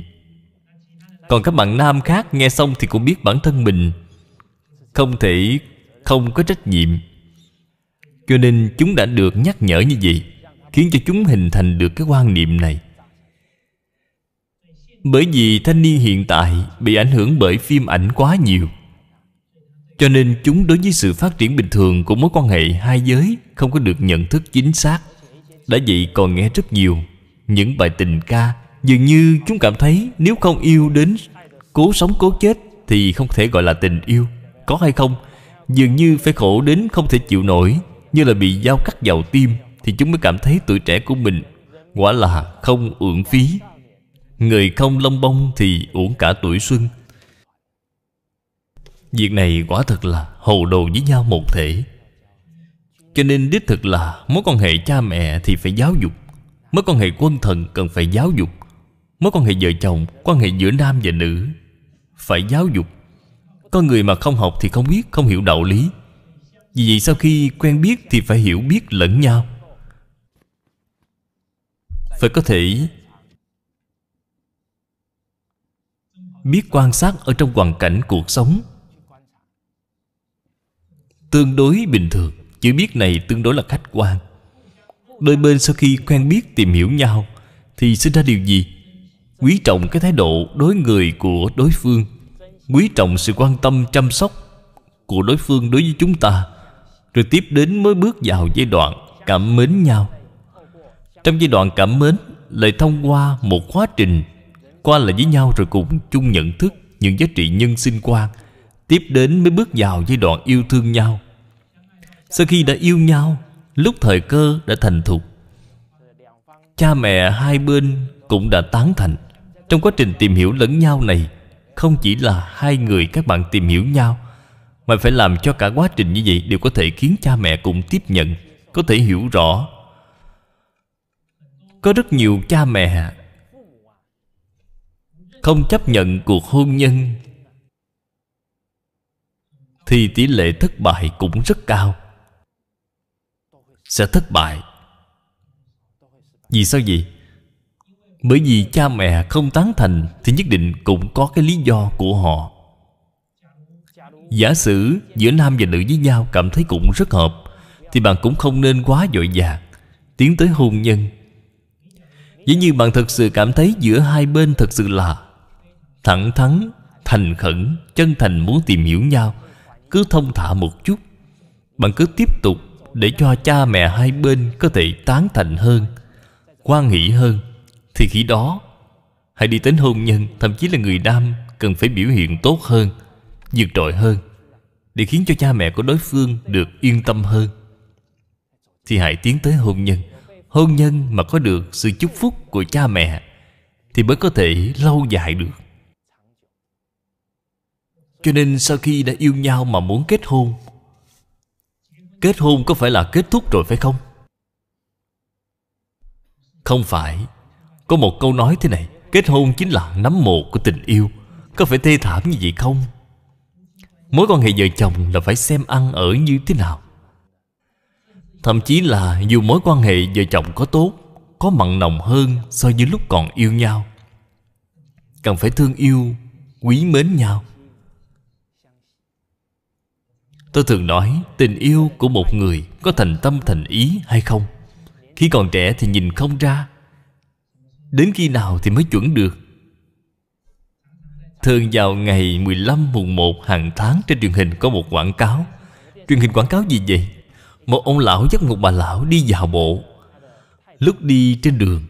còn các bạn nam khác nghe xong thì cũng biết bản thân mình không thể không có trách nhiệm cho nên chúng đã được nhắc nhở như vậy khiến cho chúng hình thành được cái quan niệm này bởi vì thanh niên hiện tại bị ảnh hưởng bởi phim ảnh quá nhiều cho nên chúng đối với sự phát triển bình thường của mối quan hệ hai giới không có được nhận thức chính xác đã vậy còn nghe rất nhiều những bài tình ca dường như chúng cảm thấy nếu không yêu đến cố sống cố chết thì không thể gọi là tình yêu có hay không dường như phải khổ đến không thể chịu nổi như là bị dao cắt vào tim thì chúng mới cảm thấy tuổi trẻ của mình Quả là không uổng phí Người không lông bông thì uổng cả tuổi xuân Việc này quả thật là hồ đồ với nhau một thể Cho nên đích thực là mối quan hệ cha mẹ thì phải giáo dục Mối quan hệ quân thần cần phải giáo dục Mối quan hệ vợ chồng, quan hệ giữa nam và nữ Phải giáo dục Con người mà không học thì không biết, không hiểu đạo lý Vì vậy sau khi quen biết thì phải hiểu biết lẫn nhau phải có thể biết quan sát ở trong hoàn cảnh cuộc sống tương đối bình thường chữ biết này tương đối là khách quan đôi bên sau khi quen biết tìm hiểu nhau thì sinh ra điều gì quý trọng cái thái độ đối người của đối phương quý trọng sự quan tâm chăm sóc của đối phương đối với chúng ta rồi tiếp đến mới bước vào giai đoạn cảm mến nhau trong giai đoạn cảm mến Lại thông qua một quá trình Qua lại với nhau rồi cùng chung nhận thức Những giá trị nhân sinh quan Tiếp đến mới bước vào giai đoạn yêu thương nhau Sau khi đã yêu nhau Lúc thời cơ đã thành thục Cha mẹ hai bên cũng đã tán thành Trong quá trình tìm hiểu lẫn nhau này Không chỉ là hai người các bạn tìm hiểu nhau Mà phải làm cho cả quá trình như vậy Đều có thể khiến cha mẹ cũng tiếp nhận Có thể hiểu rõ có rất nhiều cha mẹ không chấp nhận cuộc hôn nhân thì tỷ lệ thất bại cũng rất cao sẽ thất bại vì sao vậy bởi vì cha mẹ không tán thành thì nhất định cũng có cái lý do của họ giả sử giữa nam và nữ với nhau cảm thấy cũng rất hợp thì bạn cũng không nên quá dội vàng tiến tới hôn nhân Dĩ như bạn thật sự cảm thấy giữa hai bên thật sự là Thẳng thắn, thành khẩn, chân thành muốn tìm hiểu nhau Cứ thông thả một chút Bạn cứ tiếp tục để cho cha mẹ hai bên có thể tán thành hơn quan hỷ hơn Thì khi đó Hãy đi đến hôn nhân Thậm chí là người nam Cần phải biểu hiện tốt hơn Dược trội hơn Để khiến cho cha mẹ của đối phương được yên tâm hơn Thì hãy tiến tới hôn nhân hôn nhân mà có được sự chúc phúc của cha mẹ thì mới có thể lâu dài được cho nên sau khi đã yêu nhau mà muốn kết hôn kết hôn có phải là kết thúc rồi phải không không phải có một câu nói thế này kết hôn chính là nắm mồ của tình yêu có phải thê thảm như vậy không mối quan hệ vợ chồng là phải xem ăn ở như thế nào Thậm chí là dù mối quan hệ vợ chồng có tốt Có mặn nồng hơn so với lúc còn yêu nhau Cần phải thương yêu, quý mến nhau Tôi thường nói tình yêu của một người có thành tâm thành ý hay không Khi còn trẻ thì nhìn không ra Đến khi nào thì mới chuẩn được Thường vào ngày 15 mùng 1 hàng tháng trên truyền hình có một quảng cáo Truyền hình quảng cáo gì vậy? Một ông lão dắt một bà lão đi dạo bộ Lúc đi trên đường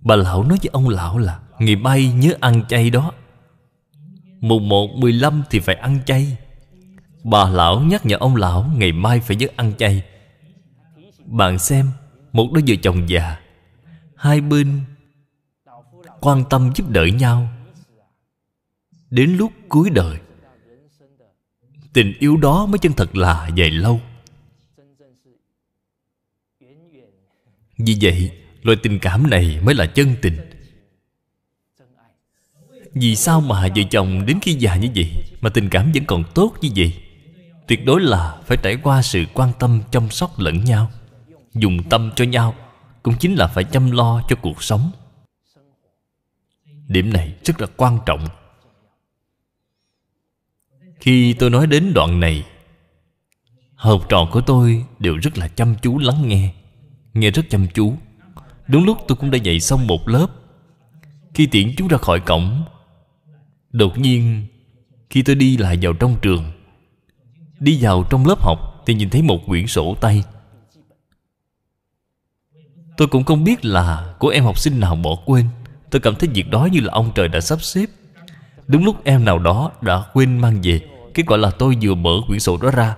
Bà lão nói với ông lão là Ngày mai nhớ ăn chay đó Mùng 1, 15 thì phải ăn chay Bà lão nhắc nhở ông lão Ngày mai phải nhớ ăn chay Bạn xem Một đôi vợ chồng già Hai bên Quan tâm giúp đỡ nhau Đến lúc cuối đời Tình yêu đó mới chân thật là dài lâu Vì vậy Loại tình cảm này mới là chân tình Vì sao mà vợ chồng đến khi già như vậy Mà tình cảm vẫn còn tốt như vậy Tuyệt đối là phải trải qua sự quan tâm chăm sóc lẫn nhau Dùng tâm cho nhau Cũng chính là phải chăm lo cho cuộc sống Điểm này rất là quan trọng Khi tôi nói đến đoạn này học trò của tôi đều rất là chăm chú lắng nghe Nghe rất chăm chú Đúng lúc tôi cũng đã dạy xong một lớp Khi tiễn chúng ra khỏi cổng Đột nhiên Khi tôi đi lại vào trong trường Đi vào trong lớp học Thì nhìn thấy một quyển sổ tay Tôi cũng không biết là Của em học sinh nào bỏ quên Tôi cảm thấy việc đó như là ông trời đã sắp xếp Đúng lúc em nào đó đã quên mang về Kết quả là tôi vừa mở quyển sổ đó ra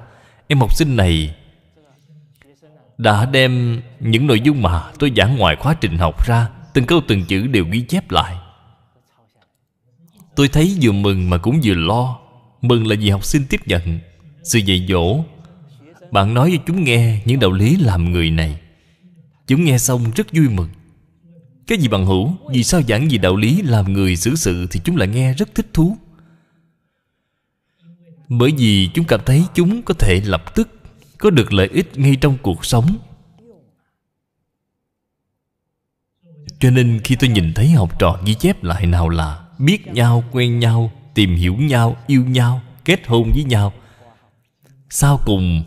Em học sinh này đã đem những nội dung mà tôi giảng ngoài khóa trình học ra từng câu từng chữ đều ghi chép lại tôi thấy vừa mừng mà cũng vừa lo mừng là vì học sinh tiếp nhận sự dạy dỗ bạn nói cho chúng nghe những đạo lý làm người này chúng nghe xong rất vui mừng cái gì bằng hữu vì sao giảng gì đạo lý làm người xử sự thì chúng lại nghe rất thích thú bởi vì chúng cảm thấy chúng có thể lập tức có được lợi ích ngay trong cuộc sống cho nên khi tôi nhìn thấy học trò ghi chép lại nào là biết nhau quen nhau tìm hiểu nhau yêu nhau kết hôn với nhau sau cùng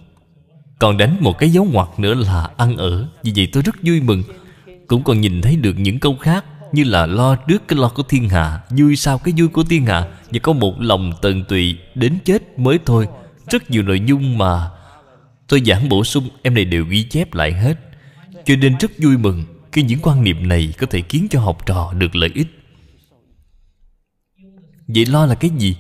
còn đánh một cái dấu ngoặc nữa là ăn ở vì vậy tôi rất vui mừng cũng còn nhìn thấy được những câu khác như là lo trước cái lo của thiên hạ vui sau cái vui của thiên hạ và có một lòng tận tụy đến chết mới thôi rất nhiều nội dung mà Tôi giảng bổ sung em này đều ghi chép lại hết Cho nên rất vui mừng Khi những quan niệm này có thể khiến cho học trò được lợi ích Vậy lo là cái gì?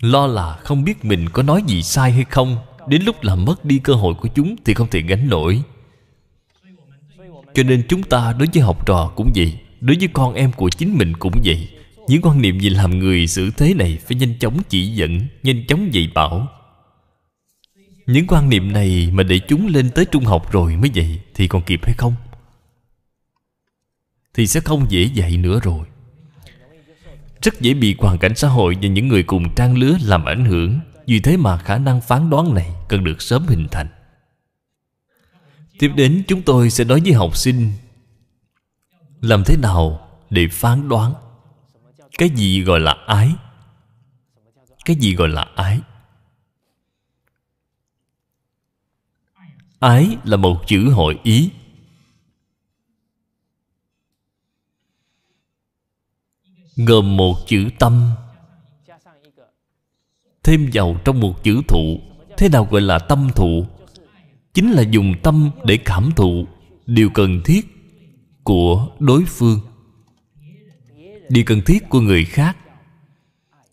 Lo là không biết mình có nói gì sai hay không Đến lúc làm mất đi cơ hội của chúng Thì không thể gánh nổi Cho nên chúng ta đối với học trò cũng vậy Đối với con em của chính mình cũng vậy Những quan niệm về làm người xử thế này Phải nhanh chóng chỉ dẫn Nhanh chóng dạy bảo những quan niệm này mà để chúng lên tới trung học rồi mới dạy thì còn kịp hay không thì sẽ không dễ dạy nữa rồi rất dễ bị hoàn cảnh xã hội và những người cùng trang lứa làm ảnh hưởng vì thế mà khả năng phán đoán này cần được sớm hình thành tiếp đến chúng tôi sẽ nói với học sinh làm thế nào để phán đoán cái gì gọi là ái cái gì gọi là ái ái là một chữ hội ý gồm một chữ tâm thêm vào trong một chữ thụ thế nào gọi là tâm thụ chính là dùng tâm để cảm thụ điều cần thiết của đối phương điều cần thiết của người khác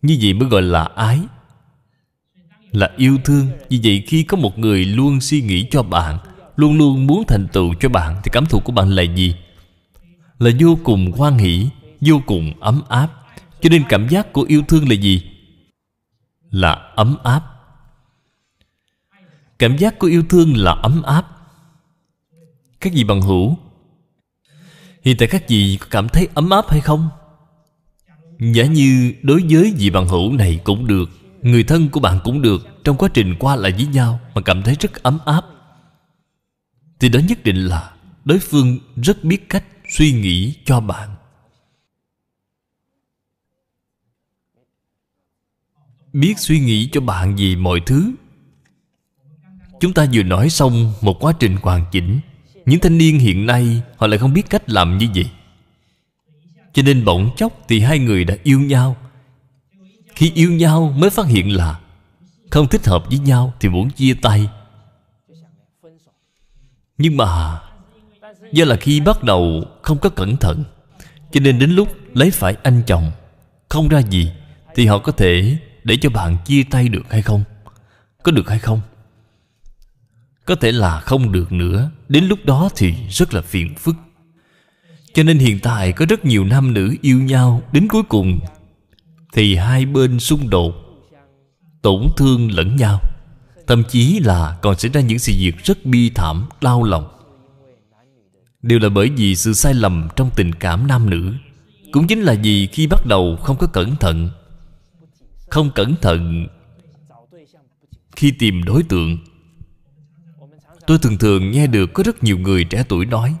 như vậy mới gọi là ái là yêu thương Vì vậy khi có một người luôn suy nghĩ cho bạn Luôn luôn muốn thành tựu cho bạn Thì cảm thụ của bạn là gì? Là vô cùng hoan hỷ Vô cùng ấm áp Cho nên cảm giác của yêu thương là gì? Là ấm áp Cảm giác của yêu thương là ấm áp Các vị bằng hữu Hiện tại các vị có cảm thấy ấm áp hay không? Giả như đối với vị bằng hữu này cũng được Người thân của bạn cũng được Trong quá trình qua lại với nhau Mà cảm thấy rất ấm áp Thì đó nhất định là Đối phương rất biết cách suy nghĩ cho bạn Biết suy nghĩ cho bạn về mọi thứ Chúng ta vừa nói xong một quá trình hoàn chỉnh Những thanh niên hiện nay Họ lại không biết cách làm như vậy Cho nên bỗng chốc thì hai người đã yêu nhau khi yêu nhau mới phát hiện là Không thích hợp với nhau thì muốn chia tay Nhưng mà Do là khi bắt đầu không có cẩn thận Cho nên đến lúc lấy phải anh chồng Không ra gì Thì họ có thể để cho bạn chia tay được hay không Có được hay không Có thể là không được nữa Đến lúc đó thì rất là phiền phức Cho nên hiện tại có rất nhiều nam nữ yêu nhau Đến cuối cùng thì hai bên xung đột tổn thương lẫn nhau thậm chí là còn xảy ra những sự việc rất bi thảm đau lòng đều là bởi vì sự sai lầm trong tình cảm nam nữ cũng chính là vì khi bắt đầu không có cẩn thận không cẩn thận khi tìm đối tượng tôi thường thường nghe được có rất nhiều người trẻ tuổi nói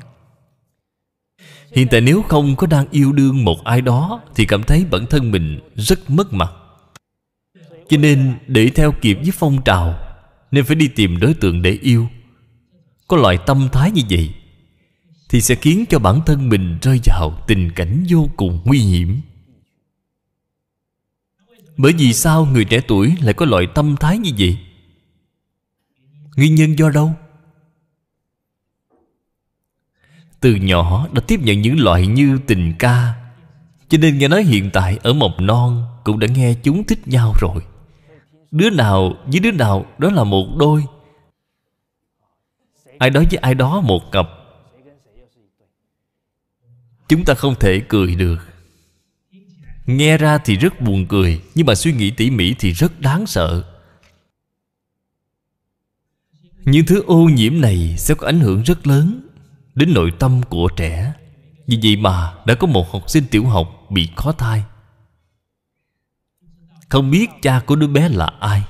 Hiện tại nếu không có đang yêu đương một ai đó Thì cảm thấy bản thân mình rất mất mặt Cho nên để theo kịp với phong trào Nên phải đi tìm đối tượng để yêu Có loại tâm thái như vậy Thì sẽ khiến cho bản thân mình rơi vào tình cảnh vô cùng nguy hiểm Bởi vì sao người trẻ tuổi lại có loại tâm thái như vậy? Nguyên nhân do đâu? Từ nhỏ đã tiếp nhận những loại như tình ca Cho nên nghe nói hiện tại ở mộc non Cũng đã nghe chúng thích nhau rồi Đứa nào với đứa nào đó là một đôi Ai đó với ai đó một cặp Chúng ta không thể cười được Nghe ra thì rất buồn cười Nhưng mà suy nghĩ tỉ mỉ thì rất đáng sợ Những thứ ô nhiễm này sẽ có ảnh hưởng rất lớn đến nội tâm của trẻ vì vậy mà đã có một học sinh tiểu học bị khó thai không biết cha của đứa bé là ai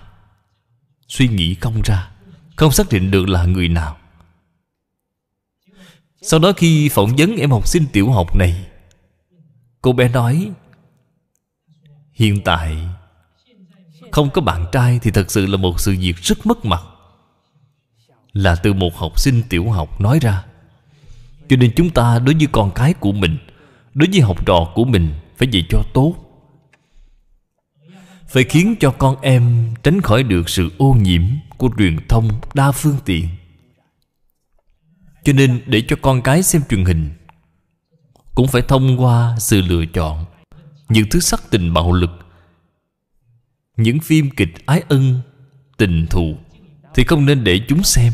suy nghĩ không ra không xác định được là người nào sau đó khi phỏng vấn em học sinh tiểu học này cô bé nói hiện tại không có bạn trai thì thật sự là một sự việc rất mất mặt là từ một học sinh tiểu học nói ra cho nên chúng ta đối với con cái của mình Đối với học trò của mình Phải dạy cho tốt Phải khiến cho con em Tránh khỏi được sự ô nhiễm Của truyền thông đa phương tiện Cho nên để cho con cái xem truyền hình Cũng phải thông qua sự lựa chọn Những thứ sắc tình bạo lực Những phim kịch ái ân Tình thù Thì không nên để chúng xem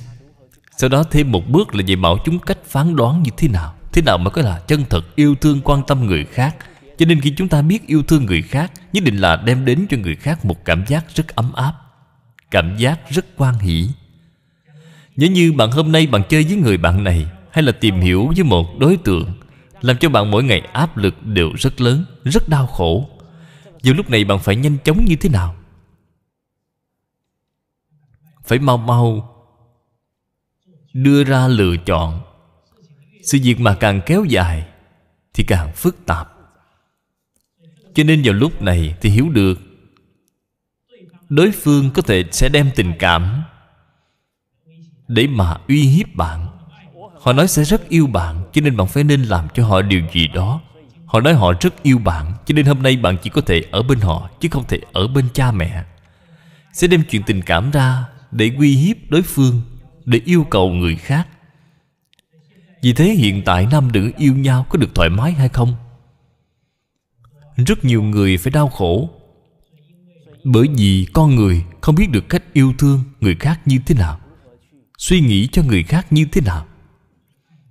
sau đó thêm một bước là dạy bảo chúng cách phán đoán như thế nào Thế nào mới có là chân thật yêu thương quan tâm người khác Cho nên khi chúng ta biết yêu thương người khác Nhất định là đem đến cho người khác một cảm giác rất ấm áp Cảm giác rất quan hỷ Nhớ như bạn hôm nay bạn chơi với người bạn này Hay là tìm hiểu với một đối tượng Làm cho bạn mỗi ngày áp lực đều rất lớn Rất đau khổ giờ lúc này bạn phải nhanh chóng như thế nào Phải mau mau đưa ra lựa chọn sự việc mà càng kéo dài thì càng phức tạp cho nên vào lúc này thì hiểu được đối phương có thể sẽ đem tình cảm để mà uy hiếp bạn họ nói sẽ rất yêu bạn cho nên bạn phải nên làm cho họ điều gì đó họ nói họ rất yêu bạn cho nên hôm nay bạn chỉ có thể ở bên họ chứ không thể ở bên cha mẹ sẽ đem chuyện tình cảm ra để uy hiếp đối phương để yêu cầu người khác vì thế hiện tại nam nữ yêu nhau có được thoải mái hay không rất nhiều người phải đau khổ bởi vì con người không biết được cách yêu thương người khác như thế nào suy nghĩ cho người khác như thế nào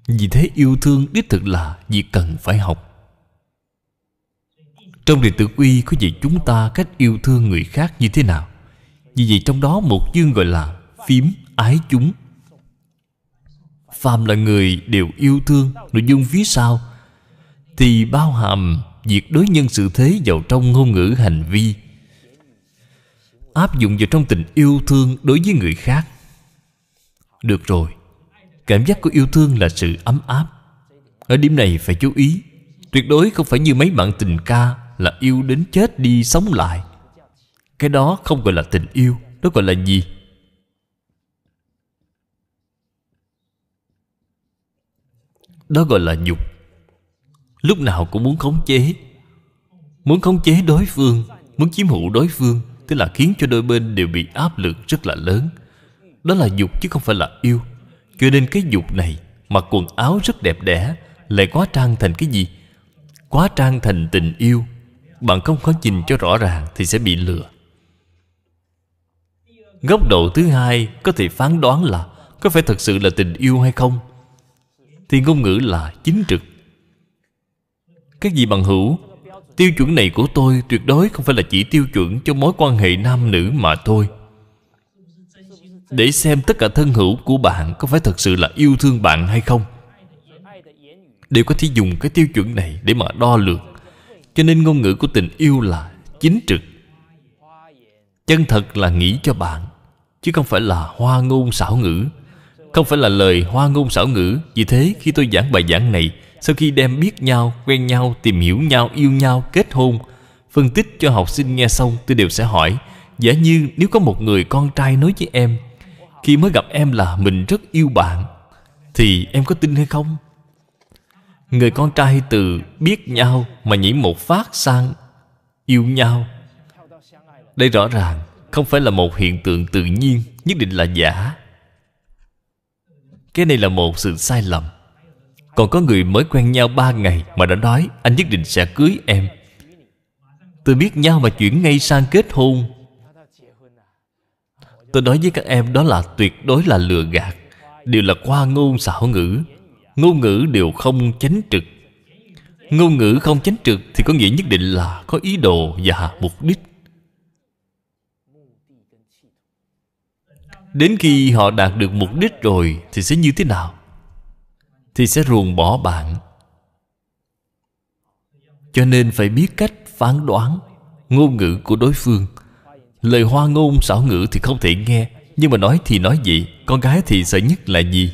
vì thế yêu thương đích thực là việc cần phải học trong đề tự quy có dạy chúng ta cách yêu thương người khác như thế nào vì vậy trong đó một chương gọi là phím ái chúng phàm là người đều yêu thương nội dung phía sau thì bao hàm việc đối nhân sự thế vào trong ngôn ngữ hành vi áp dụng vào trong tình yêu thương đối với người khác được rồi cảm giác của yêu thương là sự ấm áp ở điểm này phải chú ý tuyệt đối không phải như mấy bạn tình ca là yêu đến chết đi sống lại cái đó không gọi là tình yêu đó gọi là gì đó gọi là dục lúc nào cũng muốn khống chế muốn khống chế đối phương muốn chiếm hữu đối phương tức là khiến cho đôi bên đều bị áp lực rất là lớn đó là dục chứ không phải là yêu cho nên cái dục này mặc quần áo rất đẹp đẽ lại quá trang thành cái gì quá trang thành tình yêu bạn không có nhìn cho rõ ràng thì sẽ bị lừa góc độ thứ hai có thể phán đoán là có phải thật sự là tình yêu hay không thì ngôn ngữ là chính trực các vị bằng hữu tiêu chuẩn này của tôi tuyệt đối không phải là chỉ tiêu chuẩn cho mối quan hệ nam nữ mà thôi để xem tất cả thân hữu của bạn có phải thật sự là yêu thương bạn hay không đều có thể dùng cái tiêu chuẩn này để mà đo lường cho nên ngôn ngữ của tình yêu là chính trực chân thật là nghĩ cho bạn chứ không phải là hoa ngôn xảo ngữ không phải là lời hoa ngôn xảo ngữ vì thế khi tôi giảng bài giảng này sau khi đem biết nhau quen nhau tìm hiểu nhau yêu nhau kết hôn phân tích cho học sinh nghe xong tôi đều sẽ hỏi giả như nếu có một người con trai nói với em khi mới gặp em là mình rất yêu bạn thì em có tin hay không người con trai từ biết nhau mà nhảy một phát sang yêu nhau đây rõ ràng không phải là một hiện tượng tự nhiên nhất định là giả cái này là một sự sai lầm Còn có người mới quen nhau ba ngày Mà đã nói anh nhất định sẽ cưới em Tôi biết nhau mà chuyển ngay sang kết hôn Tôi nói với các em đó là tuyệt đối là lừa gạt Đều là qua ngôn xảo ngữ Ngôn ngữ đều không chánh trực Ngôn ngữ không chánh trực Thì có nghĩa nhất định là có ý đồ và mục đích Đến khi họ đạt được mục đích rồi Thì sẽ như thế nào? Thì sẽ ruồng bỏ bạn Cho nên phải biết cách phán đoán Ngôn ngữ của đối phương Lời hoa ngôn xảo ngữ thì không thể nghe Nhưng mà nói thì nói gì Con gái thì sợ nhất là gì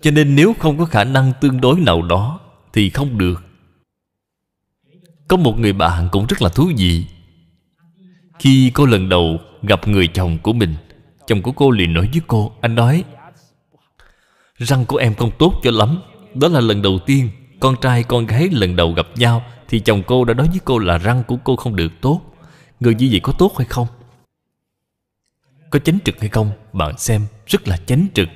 Cho nên nếu không có khả năng tương đối nào đó Thì không được Có một người bạn cũng rất là thú vị khi cô lần đầu gặp người chồng của mình Chồng của cô liền nói với cô Anh nói Răng của em không tốt cho lắm Đó là lần đầu tiên Con trai con gái lần đầu gặp nhau Thì chồng cô đã nói với cô là răng của cô không được tốt Người như vậy có tốt hay không? Có chánh trực hay không? Bạn xem Rất là chánh trực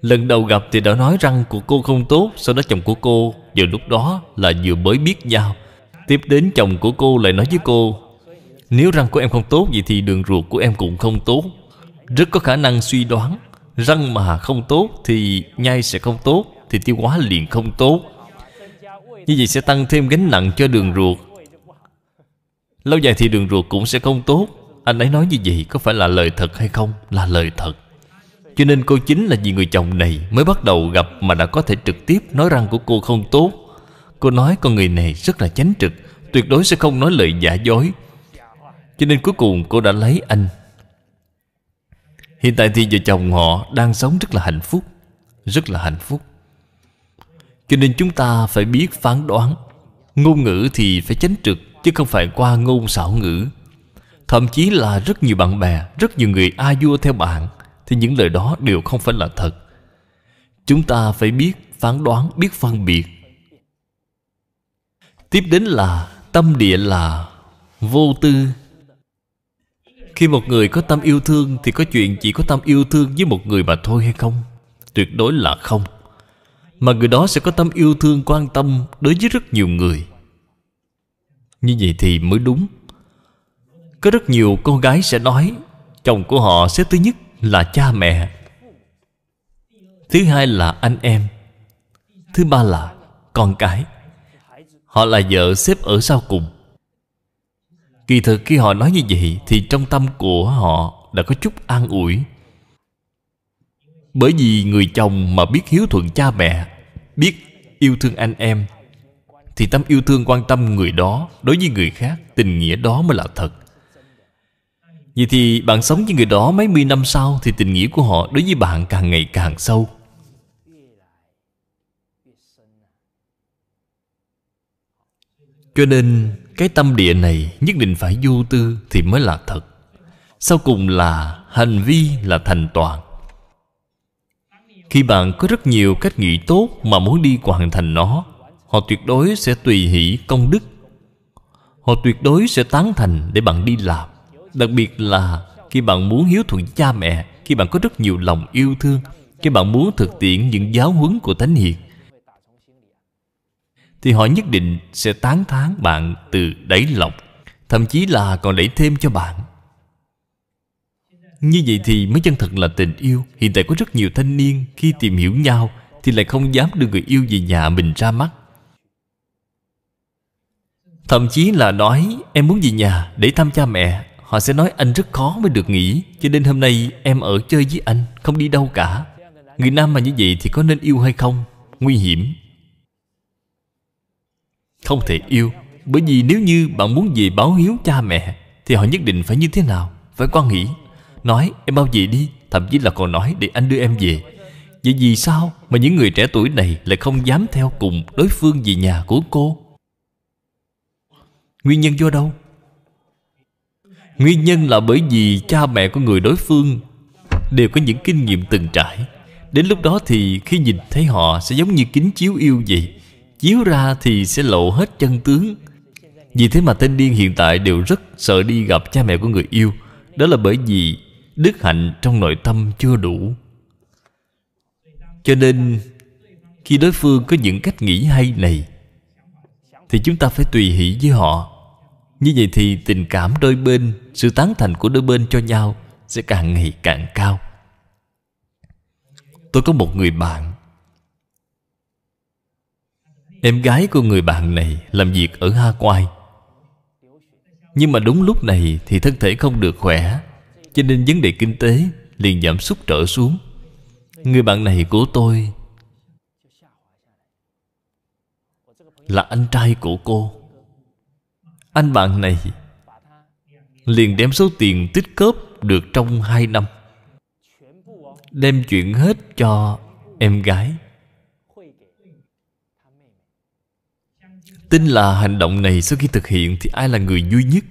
Lần đầu gặp thì đã nói răng của cô không tốt Sau đó chồng của cô Giờ lúc đó là vừa mới biết nhau Tiếp đến chồng của cô lại nói với cô nếu răng của em không tốt Vậy thì đường ruột của em cũng không tốt Rất có khả năng suy đoán Răng mà không tốt Thì nhai sẽ không tốt Thì tiêu hóa liền không tốt Như vậy sẽ tăng thêm gánh nặng cho đường ruột Lâu dài thì đường ruột cũng sẽ không tốt Anh ấy nói như vậy có phải là lời thật hay không? Là lời thật Cho nên cô chính là vì người chồng này Mới bắt đầu gặp mà đã có thể trực tiếp Nói răng của cô không tốt Cô nói con người này rất là chánh trực Tuyệt đối sẽ không nói lời giả dối cho nên cuối cùng cô đã lấy anh Hiện tại thì vợ chồng họ đang sống rất là hạnh phúc Rất là hạnh phúc Cho nên chúng ta phải biết phán đoán Ngôn ngữ thì phải chánh trực Chứ không phải qua ngôn xảo ngữ Thậm chí là rất nhiều bạn bè Rất nhiều người a vua theo bạn Thì những lời đó đều không phải là thật Chúng ta phải biết phán đoán Biết phân biệt Tiếp đến là tâm địa là vô tư khi một người có tâm yêu thương Thì có chuyện chỉ có tâm yêu thương với một người mà thôi hay không Tuyệt đối là không Mà người đó sẽ có tâm yêu thương quan tâm Đối với rất nhiều người Như vậy thì mới đúng Có rất nhiều cô gái sẽ nói Chồng của họ sẽ thứ nhất là cha mẹ Thứ hai là anh em Thứ ba là con cái Họ là vợ xếp ở sau cùng Kỳ thực khi họ nói như vậy Thì trong tâm của họ đã có chút an ủi Bởi vì người chồng mà biết hiếu thuận cha mẹ Biết yêu thương anh em Thì tâm yêu thương quan tâm người đó Đối với người khác Tình nghĩa đó mới là thật Vậy thì bạn sống với người đó mấy mươi năm sau Thì tình nghĩa của họ đối với bạn càng ngày càng sâu Cho nên cái tâm địa này nhất định phải vô tư Thì mới là thật Sau cùng là hành vi là thành toàn Khi bạn có rất nhiều cách nghĩ tốt Mà muốn đi hoàn thành nó Họ tuyệt đối sẽ tùy hỷ công đức Họ tuyệt đối sẽ tán thành để bạn đi làm Đặc biệt là khi bạn muốn hiếu thuận cha mẹ Khi bạn có rất nhiều lòng yêu thương Khi bạn muốn thực tiễn những giáo huấn của Thánh Hiền thì họ nhất định sẽ tán thán bạn từ đáy lòng thậm chí là còn đẩy thêm cho bạn như vậy thì mới chân thật là tình yêu hiện tại có rất nhiều thanh niên khi tìm hiểu nhau thì lại không dám đưa người yêu về nhà mình ra mắt thậm chí là nói em muốn về nhà để thăm cha mẹ họ sẽ nói anh rất khó mới được nghỉ cho nên hôm nay em ở chơi với anh không đi đâu cả người nam mà như vậy thì có nên yêu hay không nguy hiểm không thể yêu Bởi vì nếu như bạn muốn về báo hiếu cha mẹ Thì họ nhất định phải như thế nào Phải quan nghĩ Nói em bao về đi Thậm chí là còn nói để anh đưa em về Vậy vì sao mà những người trẻ tuổi này Lại không dám theo cùng đối phương về nhà của cô Nguyên nhân do đâu Nguyên nhân là bởi vì cha mẹ của người đối phương Đều có những kinh nghiệm từng trải Đến lúc đó thì khi nhìn thấy họ Sẽ giống như kính chiếu yêu vậy chiếu ra thì sẽ lộ hết chân tướng vì thế mà tên điên hiện tại đều rất sợ đi gặp cha mẹ của người yêu đó là bởi vì đức hạnh trong nội tâm chưa đủ cho nên khi đối phương có những cách nghĩ hay này thì chúng ta phải tùy hỷ với họ như vậy thì tình cảm đôi bên sự tán thành của đôi bên cho nhau sẽ càng ngày càng cao tôi có một người bạn Em gái của người bạn này làm việc ở Ha Quai Nhưng mà đúng lúc này thì thân thể không được khỏe Cho nên vấn đề kinh tế liền giảm sút trở xuống Người bạn này của tôi Là anh trai của cô Anh bạn này Liền đem số tiền tích cóp được trong hai năm Đem chuyện hết cho em gái Tin là hành động này sau khi thực hiện Thì ai là người vui nhất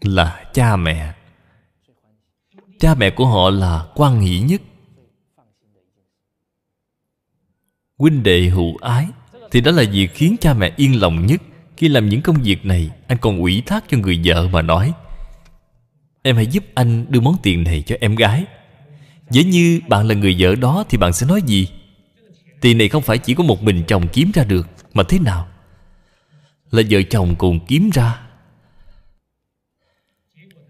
Là cha mẹ Cha mẹ của họ là quan hỷ nhất Huynh đệ hữu ái Thì đó là việc khiến cha mẹ yên lòng nhất Khi làm những công việc này Anh còn ủy thác cho người vợ mà nói Em hãy giúp anh đưa món tiền này cho em gái Dễ như bạn là người vợ đó Thì bạn sẽ nói gì Tiền này không phải chỉ có một mình chồng kiếm ra được mà thế nào Là vợ chồng cùng kiếm ra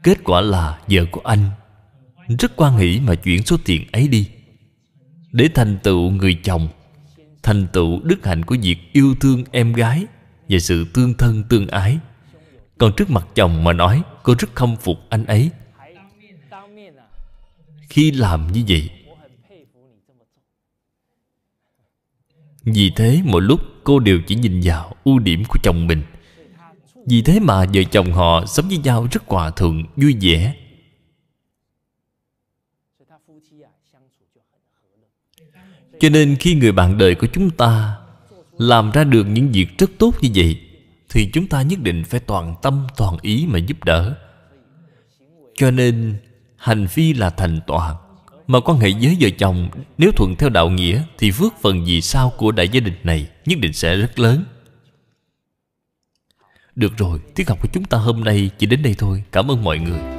Kết quả là vợ của anh Rất quan hỷ mà chuyển số tiền ấy đi Để thành tựu người chồng Thành tựu đức hạnh của việc yêu thương em gái Và sự tương thân tương ái Còn trước mặt chồng mà nói Cô rất khâm phục anh ấy Khi làm như vậy Vì thế mỗi lúc cô đều chỉ nhìn vào ưu điểm của chồng mình vì thế mà vợ chồng họ sống với nhau rất hòa thuận vui vẻ cho nên khi người bạn đời của chúng ta làm ra được những việc rất tốt như vậy thì chúng ta nhất định phải toàn tâm toàn ý mà giúp đỡ cho nên hành vi là thành toàn mà quan hệ với vợ chồng Nếu thuận theo đạo nghĩa Thì phước phần gì sau của đại gia đình này Nhất định sẽ rất lớn Được rồi, tiết học của chúng ta hôm nay chỉ đến đây thôi Cảm ơn mọi người